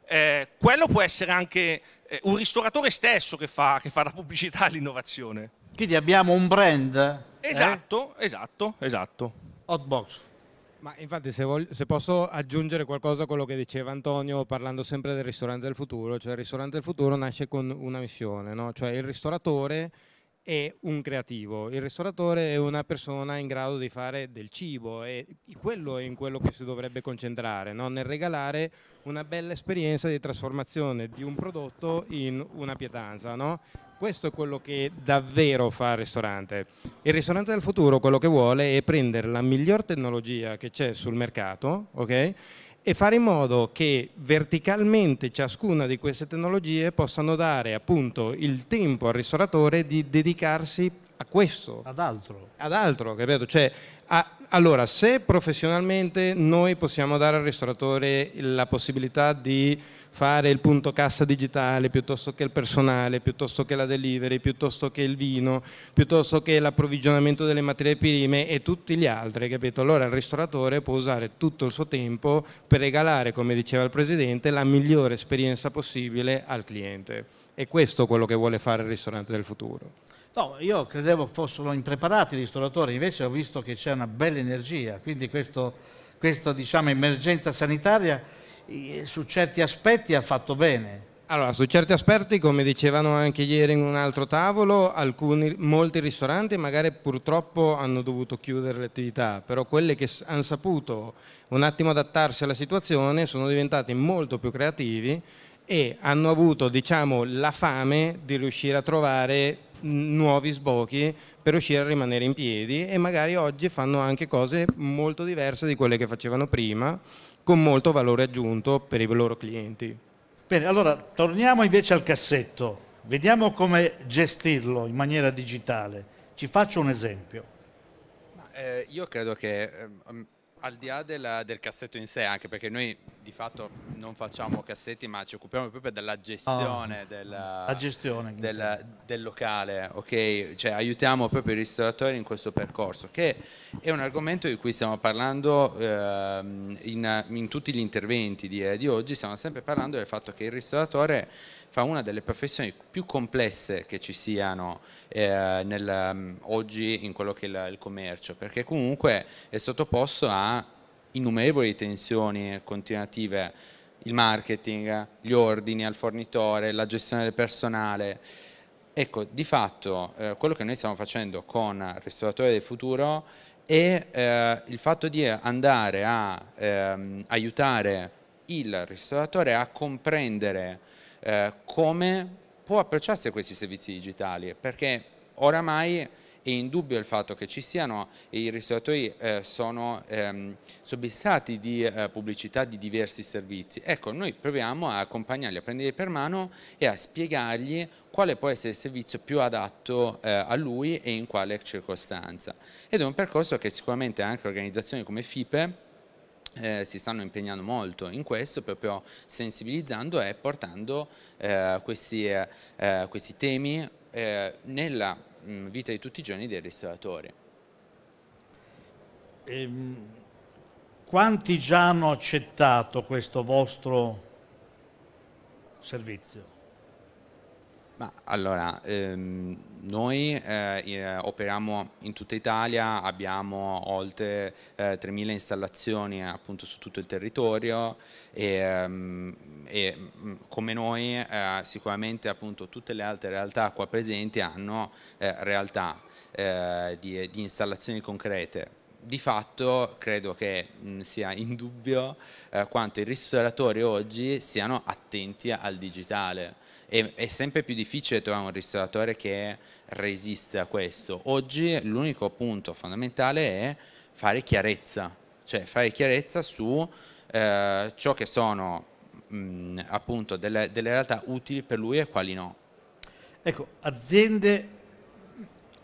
Eh, quello può essere anche eh, un ristoratore stesso che fa, che fa la pubblicità all'innovazione. Quindi abbiamo un brand. Esatto, eh? esatto, esatto. esatto. Hotbox. Ma infatti se, voglio, se, posso aggiungere qualcosa a quello che diceva Antonio parlando sempre del ristorante del futuro, cioè il ristorante del futuro nasce con una missione, no? cioè il ristoratore è un creativo, il ristoratore è una persona in grado di fare del cibo e quello è in quello che si dovrebbe concentrare, no? nel regalare una bella esperienza di trasformazione di un prodotto in una pietanza. No? Questo è quello che davvero fa il ristorante. Il ristorante del futuro quello che vuole è prendere la miglior tecnologia che c'è sul mercato, ok? e fare in modo che verticalmente ciascuna di queste tecnologie possano dare appunto il tempo al ristoratore di dedicarsi a questo. Ad altro. Ad altro, capito? Cioè, a, allora, se professionalmente noi possiamo dare al ristoratore la possibilità di fare il punto cassa digitale piuttosto che il personale, piuttosto che la delivery, piuttosto che il vino, piuttosto che l'approvvigionamento delle materie prime e tutti gli altri, capito? Allora il ristoratore può usare tutto il suo tempo per regalare, come diceva il Presidente, la migliore esperienza possibile al cliente. E questo è quello che vuole fare il ristorante del futuro. No, io credevo fossero impreparati i ristoratori, invece ho visto che c'è una bella energia, quindi questa diciamo, emergenza sanitaria su certi aspetti ha fatto bene. Allora, su certi aspetti, come dicevano anche ieri in un altro tavolo, alcuni, molti ristoranti magari purtroppo hanno dovuto chiudere le attività, però quelli che hanno saputo un attimo adattarsi alla situazione sono diventati molto più creativi e hanno avuto diciamo, la fame di riuscire a trovare nuovi sbocchi per riuscire a rimanere in piedi e magari oggi fanno anche cose molto diverse di quelle che facevano prima con molto valore aggiunto per i loro clienti. Bene, allora torniamo invece al cassetto, vediamo come gestirlo in maniera digitale. Ci faccio un esempio. Eh, io credo che... Eh, al di là della, del cassetto in sé, anche perché noi di fatto non facciamo cassetti, ma ci occupiamo proprio della gestione, oh, della, la gestione della, del locale, ok? Cioè aiutiamo proprio i ristoratori in questo percorso, che è un argomento di cui stiamo parlando ehm, in, in, tutti gli interventi di, eh, di oggi, stiamo sempre parlando del fatto che il ristoratore fa una delle professioni più complesse che ci siano eh, nel, mm, oggi in quello che è la, il commercio, perché comunque è sottoposto a innumerevoli tensioni continuative, il marketing, gli ordini al fornitore, la gestione del personale. Ecco, di fatto eh, quello che noi stiamo facendo con Ristoratore del Futuro è eh, il fatto di andare a ehm, aiutare il ristoratore a comprendere eh, come può approcciarsi a questi servizi digitali, perché oramai è indubbio il fatto che ci siano e i ristoratori eh, sono ehm, sobbissati di eh, pubblicità di diversi servizi. Ecco, noi proviamo a accompagnarli, a prenderli per mano e a spiegargli quale può essere il servizio più adatto eh, a lui e in quale circostanza. Ed è un percorso che sicuramente anche organizzazioni come FIPE eh, si stanno impegnando molto in questo, proprio sensibilizzando e portando eh, questi, eh, eh questi, temi eh, nella mh, mm, vita di tutti i giorni dei ristoratori. Ehm, quanti già hanno accettato questo vostro servizio? Ma allora, ehm, noi eh, eh, operiamo in tutta Italia, abbiamo oltre eh, 3.000 installazioni eh, appunto su tutto il territorio e, ehm, e mm, come noi eh, sicuramente appunto tutte le altre realtà qua presenti hanno eh, realtà di, di installazioni concrete di fatto credo che mh, mm, sia indubbio eh, quanto i ristoratori oggi siano attenti al digitale e è sempre più difficile trovare un ristoratore che resiste a questo. Oggi l'unico punto fondamentale è fare chiarezza, cioè fare chiarezza su eh, ciò che sono mh, mm, appunto delle, delle realtà utili per lui e quali no. Ecco, aziende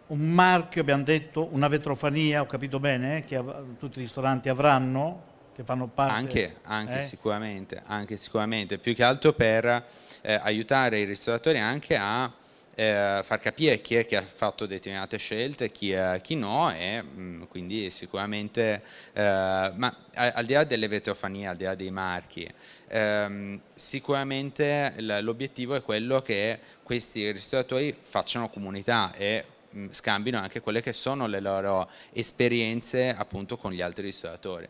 un marchio, abbiamo detto, una vetrofania, ho capito bene, eh, che tutti i ristoranti avranno, che fanno parte... Anche, anche eh? sicuramente, anche sicuramente, più che altro per eh, aiutare i ristoratori anche a eh, far capire chi è che ha fatto determinate scelte, chi, è, chi no e mh, mm, quindi sicuramente, eh, ma al di là delle vetrofanie, al di là dei marchi, ehm, sicuramente l'obiettivo è quello che questi ristoratori facciano comunità e mh, mm, scambino anche quelle che sono le loro esperienze appunto con gli altri ristoratori.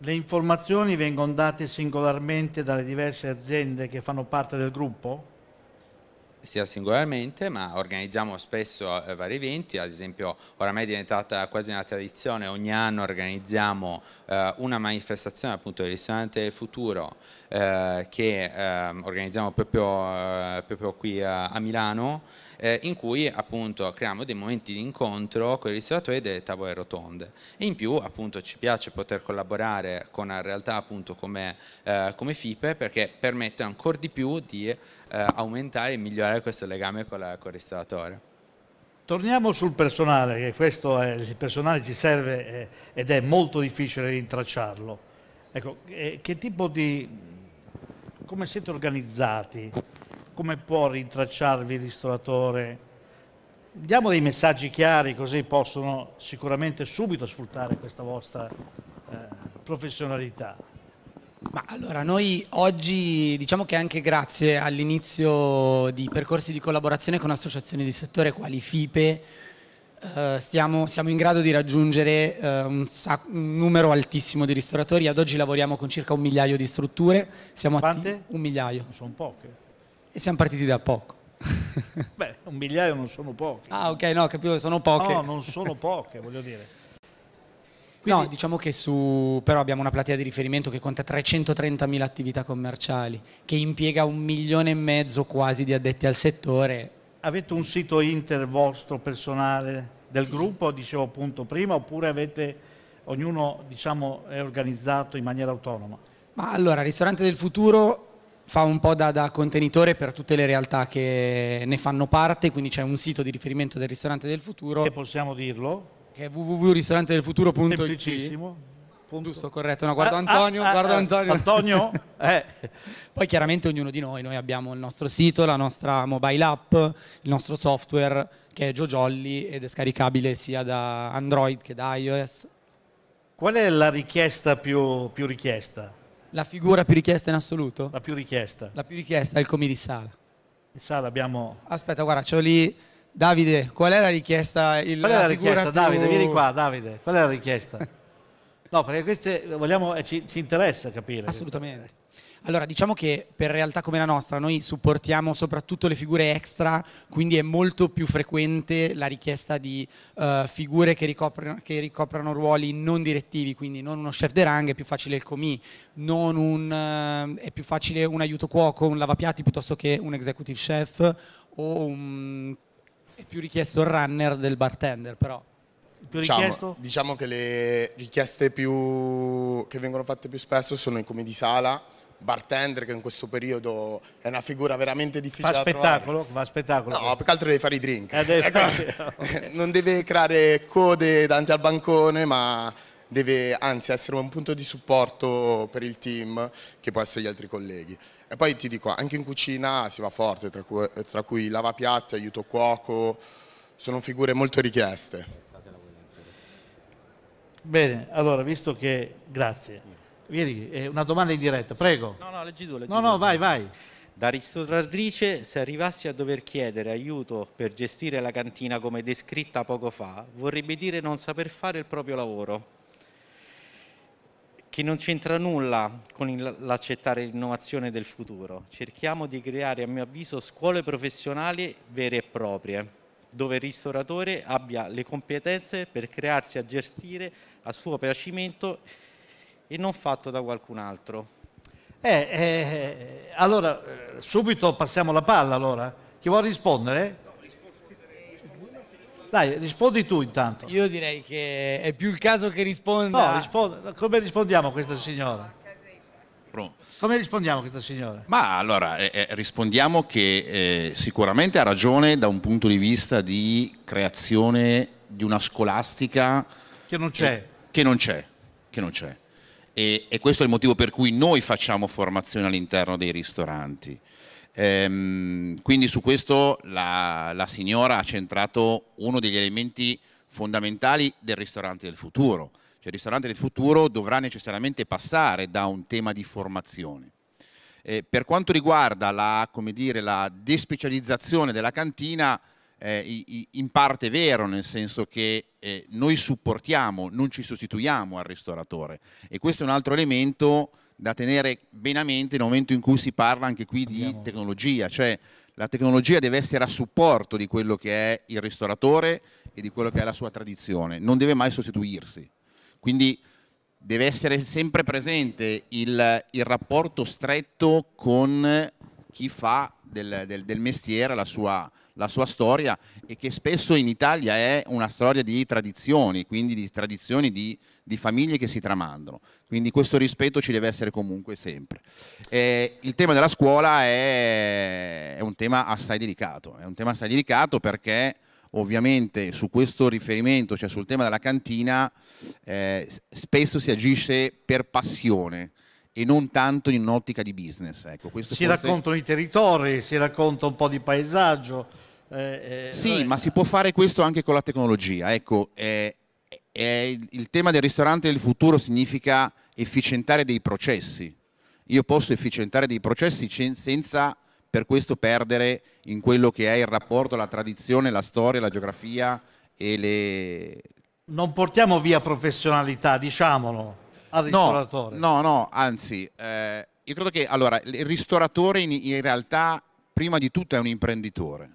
Le informazioni vengono date singolarmente dalle diverse aziende che fanno parte del gruppo? sia singolarmente, ma organizziamo spesso eh, vari eventi, ad esempio oramai è diventata quasi una tradizione, ogni anno organizziamo eh, una manifestazione appunto del ristorante del futuro eh, che eh, organizziamo proprio, eh, proprio, qui a, a Milano, eh, in cui appunto creiamo dei momenti di incontro con i ristoratori e delle tavole rotonde e in più appunto ci piace poter collaborare con la realtà appunto come, eh, come FIPE perché permette ancora di più di aumentare e migliorare questo legame con, la, con il ristoratore. Torniamo sul personale, che questo è, il personale ci serve ed è molto difficile rintracciarlo. Ecco, che tipo di come siete organizzati? Come può rintracciarvi il ristoratore? Diamo dei messaggi chiari così possono sicuramente subito sfruttare questa vostra eh, professionalità. Ma allora, noi oggi diciamo che anche grazie all'inizio di percorsi di collaborazione con associazioni di settore quali FIPE, eh, stiamo, siamo in grado di raggiungere uh, un, un, numero altissimo di ristoratori. Ad oggi lavoriamo con circa un migliaio di strutture. Siamo Quante? Un migliaio. sono poche. E siamo partiti da poco. Beh, un migliaio non sono poche. Ah, ok, no, capivo, sono poche. No, non sono poche, voglio dire. Quindi... No, diciamo che su, però abbiamo una platea di riferimento che conta 330.000 attività commerciali, che impiega un milione e mezzo quasi di addetti al settore avete un sito inter vostro personale del sì. gruppo, dicevo appunto prima, oppure avete, ognuno diciamo, è organizzato in maniera autonoma? Ma allora, Ristorante del Futuro fa un po' da, da, contenitore per tutte le realtà che ne fanno parte, quindi c'è un sito di riferimento del Ristorante del Futuro. Che possiamo dirlo? Che è www.ristorantedelfuturo.it. Semplicissimo Punto. Giusto, corretto. No, guardo ah, Antonio, ah, ah, guardo Antonio. Antonio? Eh. Poi chiaramente ognuno di noi, noi abbiamo il nostro sito, la nostra mobile app, il nostro software che è Giojolli ed è scaricabile sia da Android che da iOS. Qual è la richiesta più, più richiesta? La figura più richiesta in assoluto? La più richiesta. La più richiesta è il comedy sala. In sala abbiamo... Aspetta, guarda, c'ho lì... Davide, qual è la richiesta? Il, qual è la, la richiesta? Più... Davide, vieni qua, Davide. Qual è la richiesta? No, perché queste vogliamo, eh, ci, ci interessa capire. Assolutamente. Allora, diciamo che per realtà come la nostra noi supportiamo soprattutto le figure extra, quindi è molto più frequente la richiesta di uh, figure che ricoprano, che ricoprano, ruoli non direttivi, quindi non uno chef de rang, è più facile il comì, un, uh, è più facile un aiuto cuoco, un lavapiatti piuttosto che un executive chef o un, è più richiesto il runner del bartender, però più diciamo, diciamo, che le richieste più, che vengono fatte più spesso sono i come di sala, bartender che in questo periodo è una figura veramente difficile fa spettacolo, Fa spettacolo. No, più che altro deve fare i drink. Eh, deve eh, fare... non deve creare code davanti al bancone, ma deve anzi essere un punto di supporto per il team che può essere gli altri colleghi. E poi ti dico, anche in cucina si va forte, tra cui, tra cui lavapiatti, aiuto cuoco, sono figure molto richieste. Bene, allora, visto che... Grazie. Vieni, eh, una domanda in diretta, prego. No, no, leggi tu, leggi No, tu. no, vai, vai. Da ristoratrice, se arrivassi a dover chiedere aiuto per gestire la cantina come descritta poco fa, vorrebbe dire non saper fare il proprio lavoro, che non c'entra nulla con l'accettare l'innovazione del futuro. Cerchiamo di creare, a mio avviso, scuole professionali vere e proprie dove il ristoratore abbia le competenze per crearsi a gestire a suo piacimento e non fatto da qualcun altro. Eh, eh, allora, eh, subito passiamo la palla allora. Chi vuole rispondere? Dai, rispondi tu intanto. Io direi che è più il caso che risponda. No, risponde, come rispondiamo a questa signora? Pronto. Come rispondiamo a questa signora? Ma allora eh, eh, rispondiamo che eh, sicuramente ha ragione da un punto di vista di creazione di una scolastica che non c'è. Eh, che non c'è, che non c'è. E, e, questo è il motivo per cui noi facciamo formazione all'interno dei ristoranti. Ehm, quindi su questo la, la signora ha centrato uno degli elementi fondamentali del ristorante del futuro cioè, il ristorante del futuro dovrà necessariamente passare da un tema di formazione. Eh, per quanto riguarda la, dire, la despecializzazione della cantina, eh, in parte è vero, nel senso che eh, noi supportiamo, non ci sostituiamo al ristoratore. E questo è un altro elemento da tenere bene a mente nel momento in cui si parla anche qui di tecnologia, cioè la tecnologia deve essere a supporto di quello che è il ristoratore e di quello che è la sua tradizione, non deve mai sostituirsi. Quindi deve essere sempre presente il, il rapporto stretto con chi fa del, del, del mestiere la sua, la sua storia e che spesso in Italia è una storia di tradizioni, quindi di tradizioni di, di famiglie che si tramandano. Quindi questo rispetto ci deve essere comunque sempre. Eh, il tema della scuola è, è, un tema assai delicato, è un tema assai delicato perché ovviamente su questo riferimento, cioè sul tema della cantina, eh, spesso si agisce per passione e non tanto in un'ottica di business. Ecco, si forse... raccontano i territori, si racconta un po' di paesaggio. Eh, eh, sì, eh. ma si può fare questo anche con la tecnologia. Ecco, il tema del ristorante del futuro significa efficientare dei processi. Io posso efficientare dei processi senza per questo perdere in quello che è il rapporto, la tradizione, la storia, la geografia e le... Non portiamo via professionalità, diciamolo, al ristoratore. No, no, no anzi, eh, io credo che allora, il ristoratore in, in realtà prima di tutto è un imprenditore.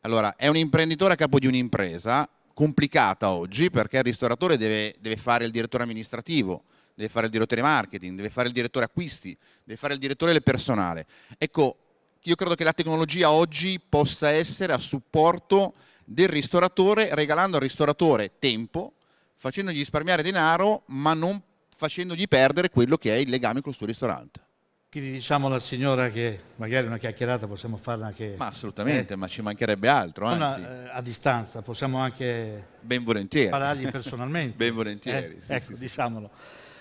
Allora, è un imprenditore a capo di un'impresa complicata oggi perché il ristoratore deve, deve, fare il direttore amministrativo, deve fare il direttore marketing, deve fare il direttore acquisti, deve fare il direttore del personale. Ecco, io credo che la tecnologia oggi possa essere a supporto del ristoratore, regalando al ristoratore tempo, facendogli risparmiare denaro, ma non facendogli perdere quello che è il legame col suo ristorante. Quindi diciamo alla signora che magari una chiacchierata possiamo farla anche... Ma assolutamente, eh, ma ci mancherebbe altro, anzi. Una, eh, a distanza, possiamo anche... Ben volentieri. Parlargli personalmente. ben volentieri. Eh? Sì, ecco, sì, diciamolo.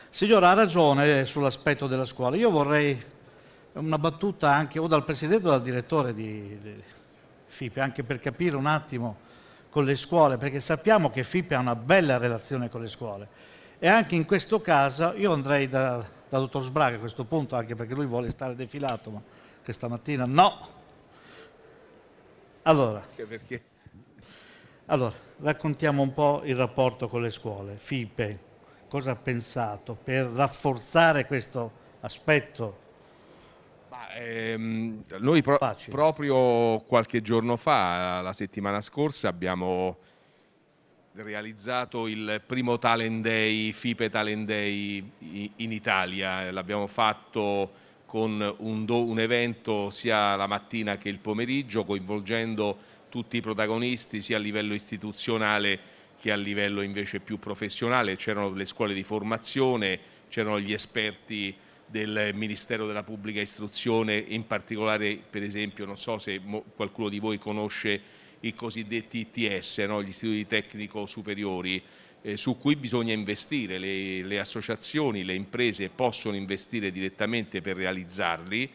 Signora, ha ragione sull'aspetto della scuola. Io vorrei una battuta anche o dal presidente o dal direttore di, di FIPE, anche per capire un attimo con le scuole, perché sappiamo che FIPE ha una bella relazione con le scuole. E anche in questo caso io andrei da, da dottor Sbraga a questo punto, anche perché lui vuole stare defilato, ma questa mattina no. Allora, allora, raccontiamo un po' il rapporto con le scuole. FIPE, cosa ha pensato per rafforzare questo aspetto ehm, noi pro proprio qualche giorno fa, la settimana scorsa, abbiamo realizzato il primo Talent Day, FIPE Talent Day in Italia. L'abbiamo fatto con un, un, evento sia la mattina che il pomeriggio, coinvolgendo tutti i protagonisti sia a livello istituzionale che a livello invece più professionale. C'erano le scuole di formazione, c'erano gli esperti del Ministero della Pubblica Istruzione, in particolare per esempio non so se qualcuno di voi conosce i cosiddetti ITS, no? gli istituti tecnico superiori, eh, su cui bisogna investire, le, le associazioni, le imprese possono investire direttamente per realizzarli,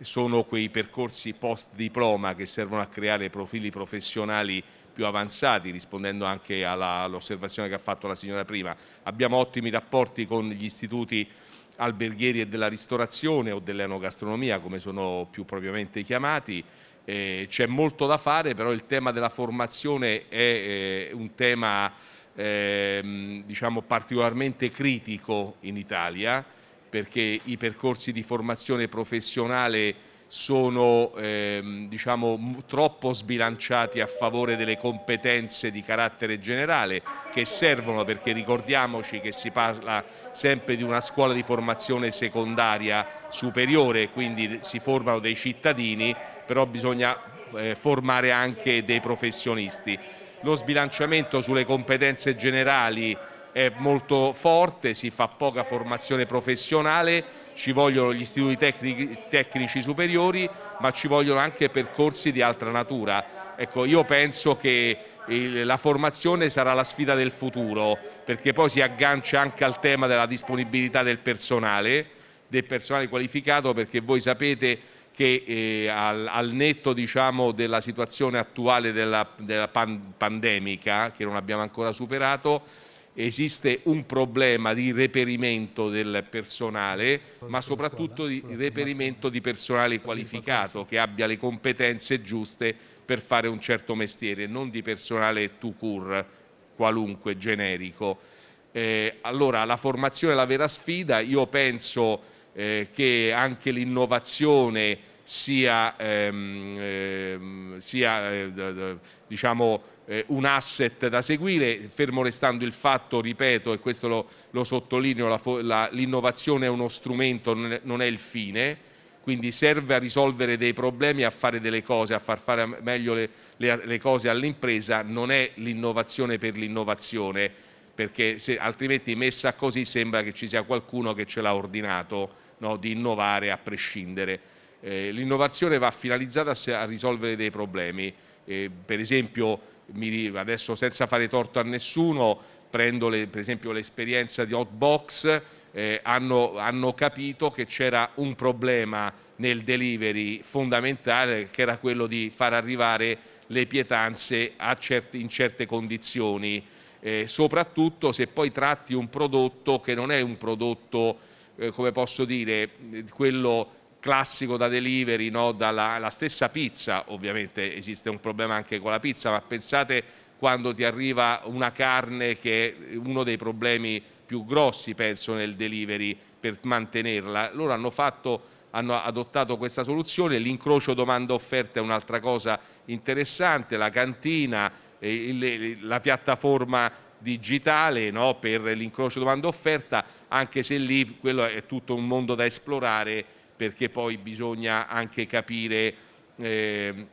sono quei percorsi post diploma che servono a creare profili professionali più avanzati, rispondendo anche all'osservazione all che ha fatto la signora prima. Abbiamo ottimi rapporti con gli istituti alberghieri e della ristorazione o dell'enogastronomia, come sono più propriamente chiamati. Eh, c'è molto da fare, però il tema della formazione è eh, un tema eh, diciamo particolarmente critico in Italia perché i percorsi di formazione professionale sono ehm, diciamo, troppo sbilanciati a favore delle competenze di carattere generale che servono perché ricordiamoci che si parla sempre di una scuola di formazione secondaria superiore, quindi si formano dei cittadini, però bisogna eh, formare anche dei professionisti. Lo sbilanciamento sulle competenze generali è molto forte, si fa poca formazione professionale ci vogliono gli istituti tecnici, tecnici superiori ma ci vogliono anche percorsi di altra natura. Ecco, io penso che eh, la formazione sarà la sfida del futuro perché poi si aggancia anche al tema della disponibilità del personale, del personale qualificato perché voi sapete che eh, al, al, netto diciamo, della situazione attuale della, della pan, pandemica, che non abbiamo ancora superato, esiste un problema di reperimento del personale, ma soprattutto di reperimento di personale qualificato che abbia le competenze giuste per fare un certo mestiere, non di personale to cure, qualunque, generico. Eh, allora, la formazione è la vera sfida, io penso eh, che anche l'innovazione sia, ehm, ehm eh, sia diciamo, eh, un asset da seguire, fermo restando il fatto, ripeto, e questo lo, lo sottolineo, l'innovazione è uno strumento, non è, non è il fine, quindi serve a risolvere dei problemi, a fare delle cose, a far fare meglio le, le, le cose all'impresa, non è l'innovazione per l'innovazione, perché se, altrimenti messa così sembra che ci sia qualcuno che ce l'ha ordinato no, di innovare a prescindere. Eh, l'innovazione va finalizzata a, a risolvere dei problemi, eh, per esempio adesso senza fare torto a nessuno, prendo le, per esempio l'esperienza di Hotbox, eh, hanno, hanno capito che c'era un problema nel delivery fondamentale che era quello di far arrivare le pietanze certi, in certe condizioni, eh, soprattutto se poi tratti un prodotto che non è un prodotto, eh, come posso dire, eh, quello classico da delivery, no? dalla stessa pizza, ovviamente esiste un problema anche con la pizza, ma pensate quando ti arriva una carne che è uno dei problemi più grossi, penso, nel delivery per mantenerla. Loro hanno, fatto, hanno adottato questa soluzione, l'incrocio domanda-offerta è un'altra cosa interessante, la cantina, eh, la piattaforma digitale no? per l'incrocio domanda-offerta, anche se lì quello è tutto un mondo da esplorare perché poi bisogna anche capire, eh,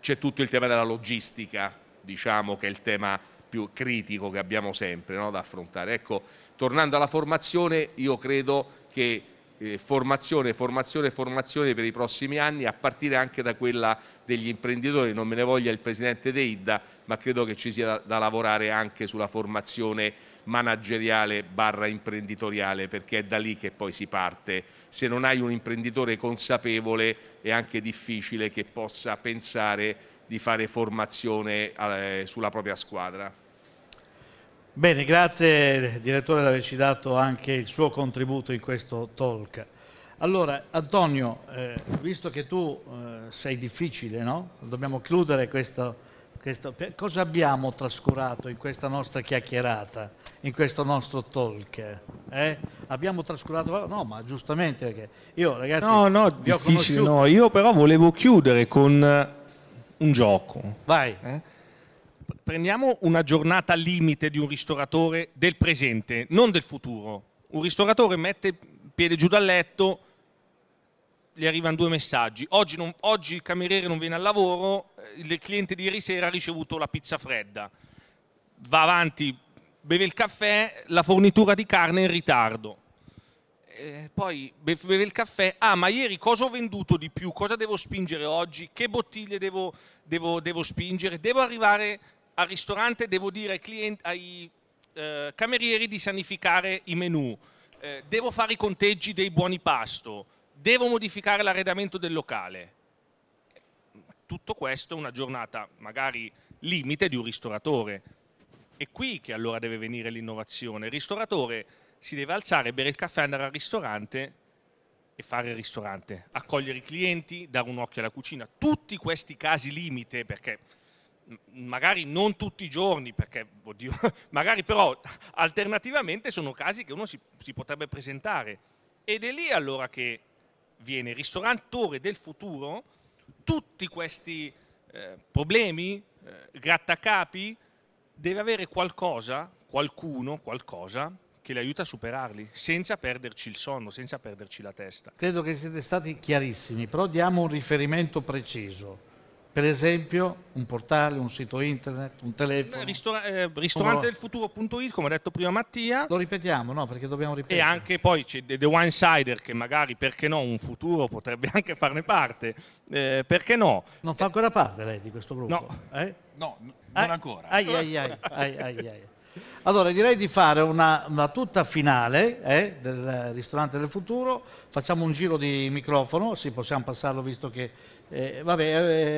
c'è tutto il tema della logistica, diciamo che è il tema più critico che abbiamo sempre no, da affrontare. Ecco, tornando alla formazione, io credo che eh, formazione, formazione, formazione per i prossimi anni, a partire anche da quella degli imprenditori, non me ne voglia il presidente Deidda, ma credo che ci sia da, da lavorare anche sulla formazione manageriale barra imprenditoriale, perché è da lì che poi si parte se non hai un imprenditore consapevole è anche difficile che possa pensare di fare formazione eh, sulla propria squadra. Bene, grazie direttore di averci dato anche il suo contributo in questo talk. Allora, Antonio, eh, visto che tu eh, sei difficile, no? Dobbiamo chiudere questo questo, cosa abbiamo trascurato in questa nostra chiacchierata, in questo nostro talk? Eh? Abbiamo trascurato, no, ma giustamente perché io ragazzi... No, no, difficile, no, io però volevo chiudere con eh, un gioco. Vai. Eh? Prendiamo una giornata limite di un ristoratore del presente, non del futuro. Un ristoratore mette piede giù dal letto, gli arrivano due messaggi. Oggi, non, oggi, il cameriere non viene al lavoro, eh, il cliente di ieri sera ha ricevuto la pizza fredda. Va avanti, beve il caffè, la fornitura di carne è in ritardo. E eh, poi beve il caffè, ah ma ieri cosa ho venduto di più, cosa devo spingere oggi, che bottiglie devo, devo, devo spingere, devo arrivare al ristorante, devo dire ai, clienti, ai eh, camerieri di sanificare i menù, eh, devo fare i conteggi dei buoni pasto, devo modificare l'arredamento del locale. Tutto questo è una giornata magari limite di un ristoratore. È qui che allora deve venire l'innovazione. Il ristoratore si deve alzare, bere il caffè, andare al ristorante e fare il ristorante, accogliere i clienti, dare un occhio alla cucina. Tutti questi casi limite, perché magari non tutti i giorni, perché, oddio, magari però alternativamente sono casi che uno si, si potrebbe presentare. Ed è lì allora che viene ristorantore del futuro, tutti questi eh, problemi, eh, grattacapi, deve avere qualcosa, qualcuno, qualcosa che le aiuta a superarli senza perderci il sonno, senza perderci la testa. Credo che siete stati chiarissimi, però diamo un riferimento preciso per esempio un portale, un sito internet, un telefono. Ristora- eh, futuro.it, come ha detto prima Mattia. Lo ripetiamo, no? Perché dobbiamo ripetere. E anche poi c'è The Wine Sider, che magari, perché no, un futuro potrebbe anche farne parte. Eh, perché no? Non fa ancora parte lei di questo gruppo? No, eh? no non eh? ai, ancora. Ai, ai, ai, Allora, direi di fare una, una tutta finale eh, del ristorante del futuro. Facciamo un giro di microfono, sì, possiamo passarlo visto che eh, vabbè,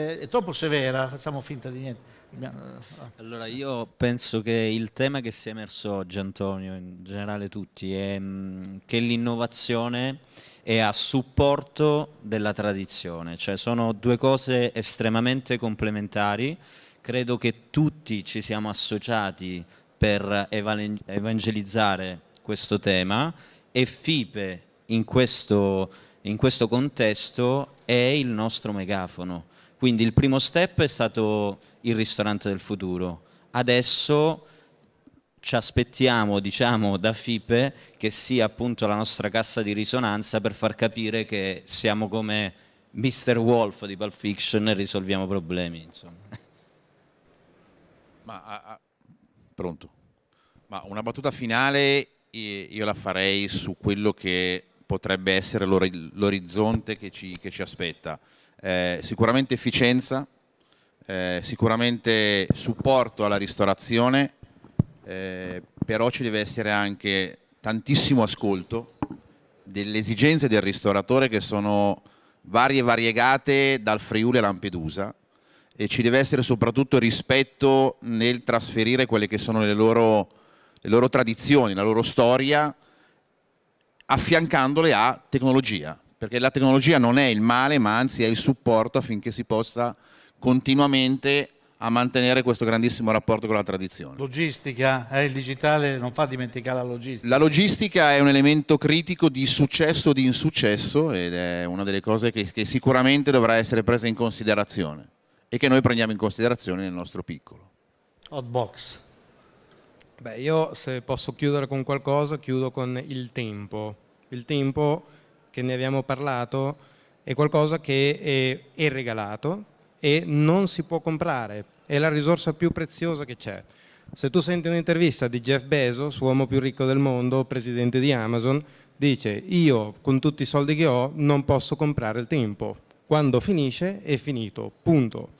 eh, è troppo severa, facciamo finta di niente. Eh, allora io penso che il tema che si è emerso oggi Antonio, in generale tutti, è mm, che l'innovazione è a supporto della tradizione, cioè sono due cose estremamente complementari, credo che tutti ci siamo associati per evangelizzare questo tema e FIPE in questo, in questo contesto è il nostro megafono. Quindi il primo step è stato il ristorante del futuro. Adesso ci aspettiamo, diciamo, da FIPE che sia appunto la nostra cassa di risonanza per far capire che siamo come Mr. Wolf di Pulp Fiction e risolviamo problemi, insomma. Ma, a, a, pronto. Ma una battuta finale io la farei su quello che potrebbe essere l'orizzonte che, che ci, aspetta. Eh, sicuramente efficienza, eh, sicuramente supporto alla ristorazione, eh, però ci deve essere anche tantissimo ascolto delle esigenze del ristoratore che sono varie e variegate dal Friuli a Lampedusa e ci deve essere soprattutto rispetto nel trasferire quelle che sono le loro, le loro tradizioni, la loro storia affiancandole a tecnologia, perché la tecnologia non è il male, ma anzi è il supporto affinché si possa continuamente a mantenere questo grandissimo rapporto con la tradizione. Logistica, eh, il digitale non fa dimenticare la logistica. La logistica è un elemento critico di successo o di insuccesso ed è una delle cose che, che sicuramente dovrà essere presa in considerazione e che noi prendiamo in considerazione nel nostro piccolo. Hotbox. Beh, io se posso chiudere con qualcosa, chiudo con il tempo. Il tempo che ne abbiamo parlato è qualcosa che è, è regalato e non si può comprare, è la risorsa più preziosa che c'è. Se tu senti un'intervista di Jeff Bezos, uomo più ricco del mondo, presidente di Amazon, dice io con tutti i soldi che ho non posso comprare il tempo, quando finisce è finito, punto.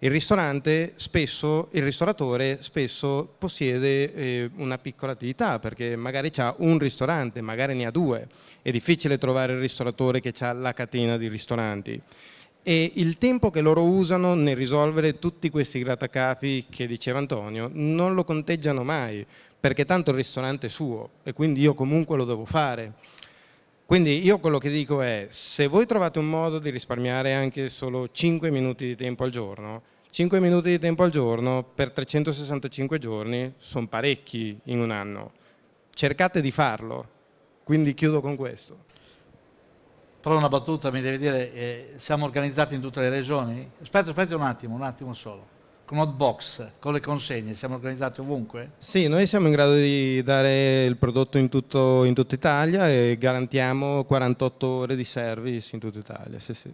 Il ristorante spesso, il ristoratore spesso possiede eh, una piccola attività perché magari ha un ristorante, magari ne ha due. È difficile trovare il ristoratore che ha la catena di ristoranti. E il tempo che loro usano nel risolvere tutti questi grattacapi che diceva Antonio non lo conteggiano mai perché tanto il ristorante è suo e quindi io comunque lo devo fare. Quindi io quello che dico è, se voi trovate un modo di risparmiare anche solo 5 minuti di tempo al giorno, 5 minuti di tempo al giorno per 365 giorni sono parecchi in un anno. Cercate di farlo. Quindi chiudo con questo. Però una battuta mi devi dire, eh, siamo organizzati in tutte le regioni? Aspetta, aspetta un attimo, un attimo solo con Hotbox, con le consegne, siamo organizzati ovunque? Sì, noi siamo in grado di dare il prodotto in, tutto, in tutta Italia e garantiamo 48 ore di service in tutta Italia. Sì, sì.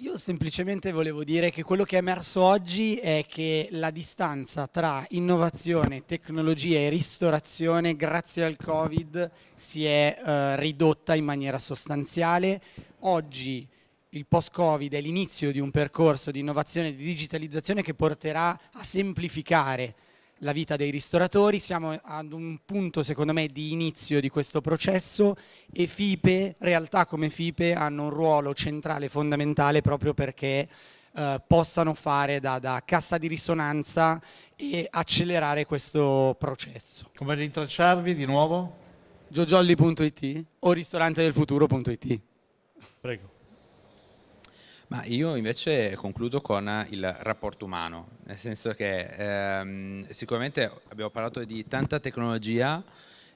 Io semplicemente volevo dire che quello che è emerso oggi è che la distanza tra innovazione, tecnologia e ristorazione grazie al Covid si è eh, ridotta in maniera sostanziale. Oggi il post-Covid è l'inizio di un percorso di innovazione e di digitalizzazione che porterà a semplificare la vita dei ristoratori, siamo ad un punto secondo me di inizio di questo processo e FIPE, realtà come FIPE hanno un ruolo centrale fondamentale proprio perché eh, possano fare da, da, cassa di risonanza e accelerare questo processo. Come rintracciarvi di nuovo? giojolli.it o ristorantedelfuturo.it Prego. Ma io invece concludo con il rapporto umano, nel senso che ehm, sicuramente abbiamo parlato di tanta tecnologia,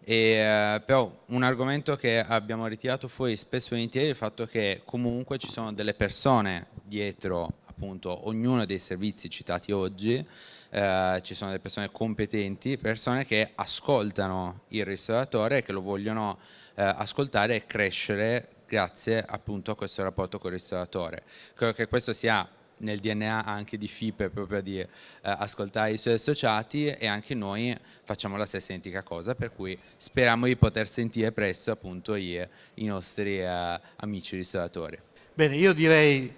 e, eh, però un argomento che abbiamo ritirato fuori spesso e volentieri è il fatto che comunque ci sono delle persone dietro appunto ognuno dei servizi citati oggi, eh, ci sono delle persone competenti, persone che ascoltano il ristoratore, e che lo vogliono eh, ascoltare e crescere grazie appunto a questo rapporto con il ristoratore. Credo che questo sia nel DNA anche di FIPE proprio di eh, ascoltare i suoi associati e anche noi facciamo la stessa identica cosa per cui speriamo di poter sentire presto appunto i, i nostri eh, amici ristoratori. Bene, io direi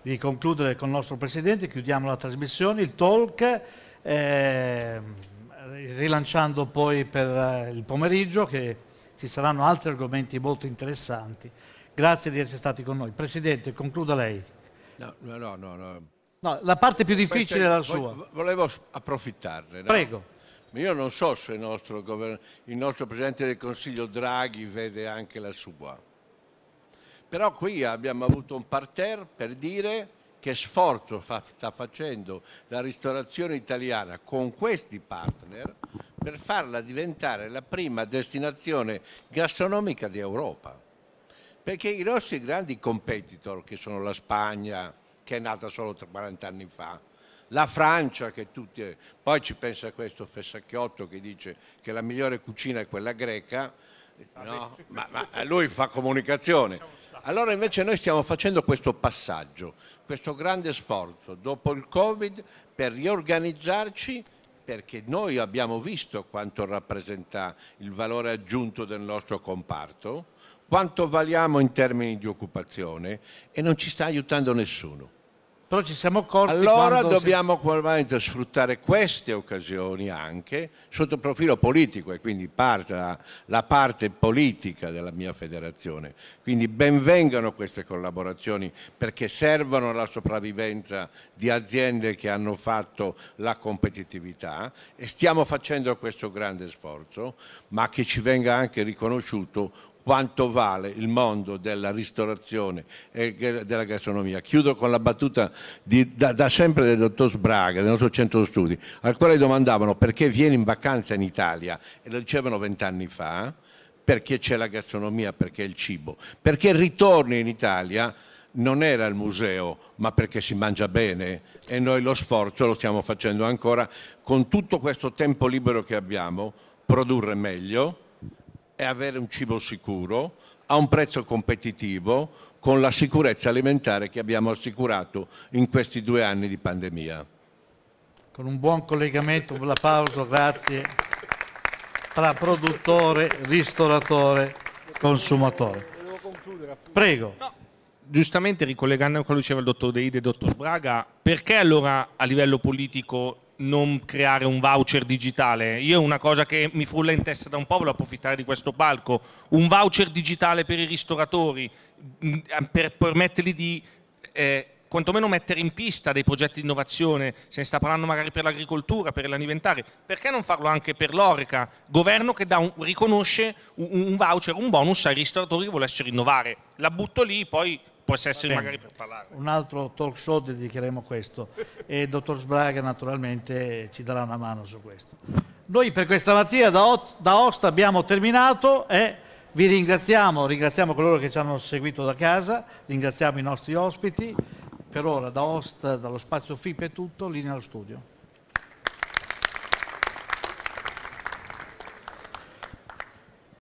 di concludere con il nostro Presidente, chiudiamo la trasmissione, il talk, eh, rilanciando poi per eh, il pomeriggio che ci saranno altri argomenti molto interessanti. Grazie di essere stati con noi. Presidente, concluda lei. No, no, no. no. no la parte più difficile Questa, è la sua. Volevo approfittarne. No? Prego. Io non so se il nostro, il nostro Presidente del Consiglio Draghi vede anche la sua. Però qui abbiamo avuto un parterre per dire che sforzo fa, sta facendo la ristorazione italiana con questi partner per farla diventare la prima destinazione gastronomica d'Europa. Perché i nostri grandi competitor, che sono la Spagna, che è nata solo 40 anni fa, la Francia che tutti... Poi ci pensa questo Fessacchiotto che dice che la migliore cucina è quella greca, ah, no? ma, ma lui fa comunicazione. Allora invece noi stiamo facendo questo passaggio, questo grande sforzo dopo il Covid per riorganizzarci perché noi abbiamo visto quanto rappresenta il valore aggiunto del nostro comparto quanto valiamo in termini di occupazione e non ci sta aiutando nessuno. Però ci siamo accorti. Allora dobbiamo si... sfruttare queste occasioni anche sotto profilo politico e quindi parte, la, la, parte politica della mia federazione. Quindi benvengano queste collaborazioni perché servono alla sopravvivenza di aziende che hanno fatto la competitività e stiamo facendo questo grande sforzo, ma che ci venga anche riconosciuto quanto vale il mondo della ristorazione e della gastronomia. Chiudo con la battuta di, da, da, sempre del dottor Sbraga, del nostro centro studi, al quale domandavano perché vieni in vacanza in Italia e lo dicevano vent'anni fa, perché c'è la gastronomia, perché il cibo, perché ritorni in Italia non era il museo, ma perché si mangia bene e noi lo sforzo lo stiamo facendo ancora con tutto questo tempo libero che abbiamo, produrre meglio, è avere un cibo sicuro, a un prezzo competitivo, con la sicurezza alimentare che abbiamo assicurato in questi due anni di pandemia. Con un buon collegamento, un applauso, grazie, tra produttore, ristoratore, consumatore. Prego. giustamente ricollegando a quello che diceva il dottor Deide e il dottor Braga, perché allora a livello politico non creare un voucher digitale? Io una cosa che mi frulla in testa da un po', volevo approfittare di questo palco, un voucher digitale per i ristoratori, mm, eh, per permettergli di eh, quantomeno mettere in pista dei progetti di innovazione, se ne sta parlando magari per l'agricoltura, per l'alimentare, perché non farlo anche per l'Oreca? Governo che un, riconosce un, un voucher, un bonus ai ristoratori che volessero innovare. La butto lì, poi può possessi magari per parlare. Un altro talk show dedicheremo a questo e il dottor Sbraga naturalmente ci darà una mano su questo. Noi per questa mattina da, Ot da Osta abbiamo terminato e vi ringraziamo, ringraziamo coloro che ci hanno seguito da casa, ringraziamo i nostri ospiti. Per ora da Osta, dallo spazio FIP è tutto, linea allo studio.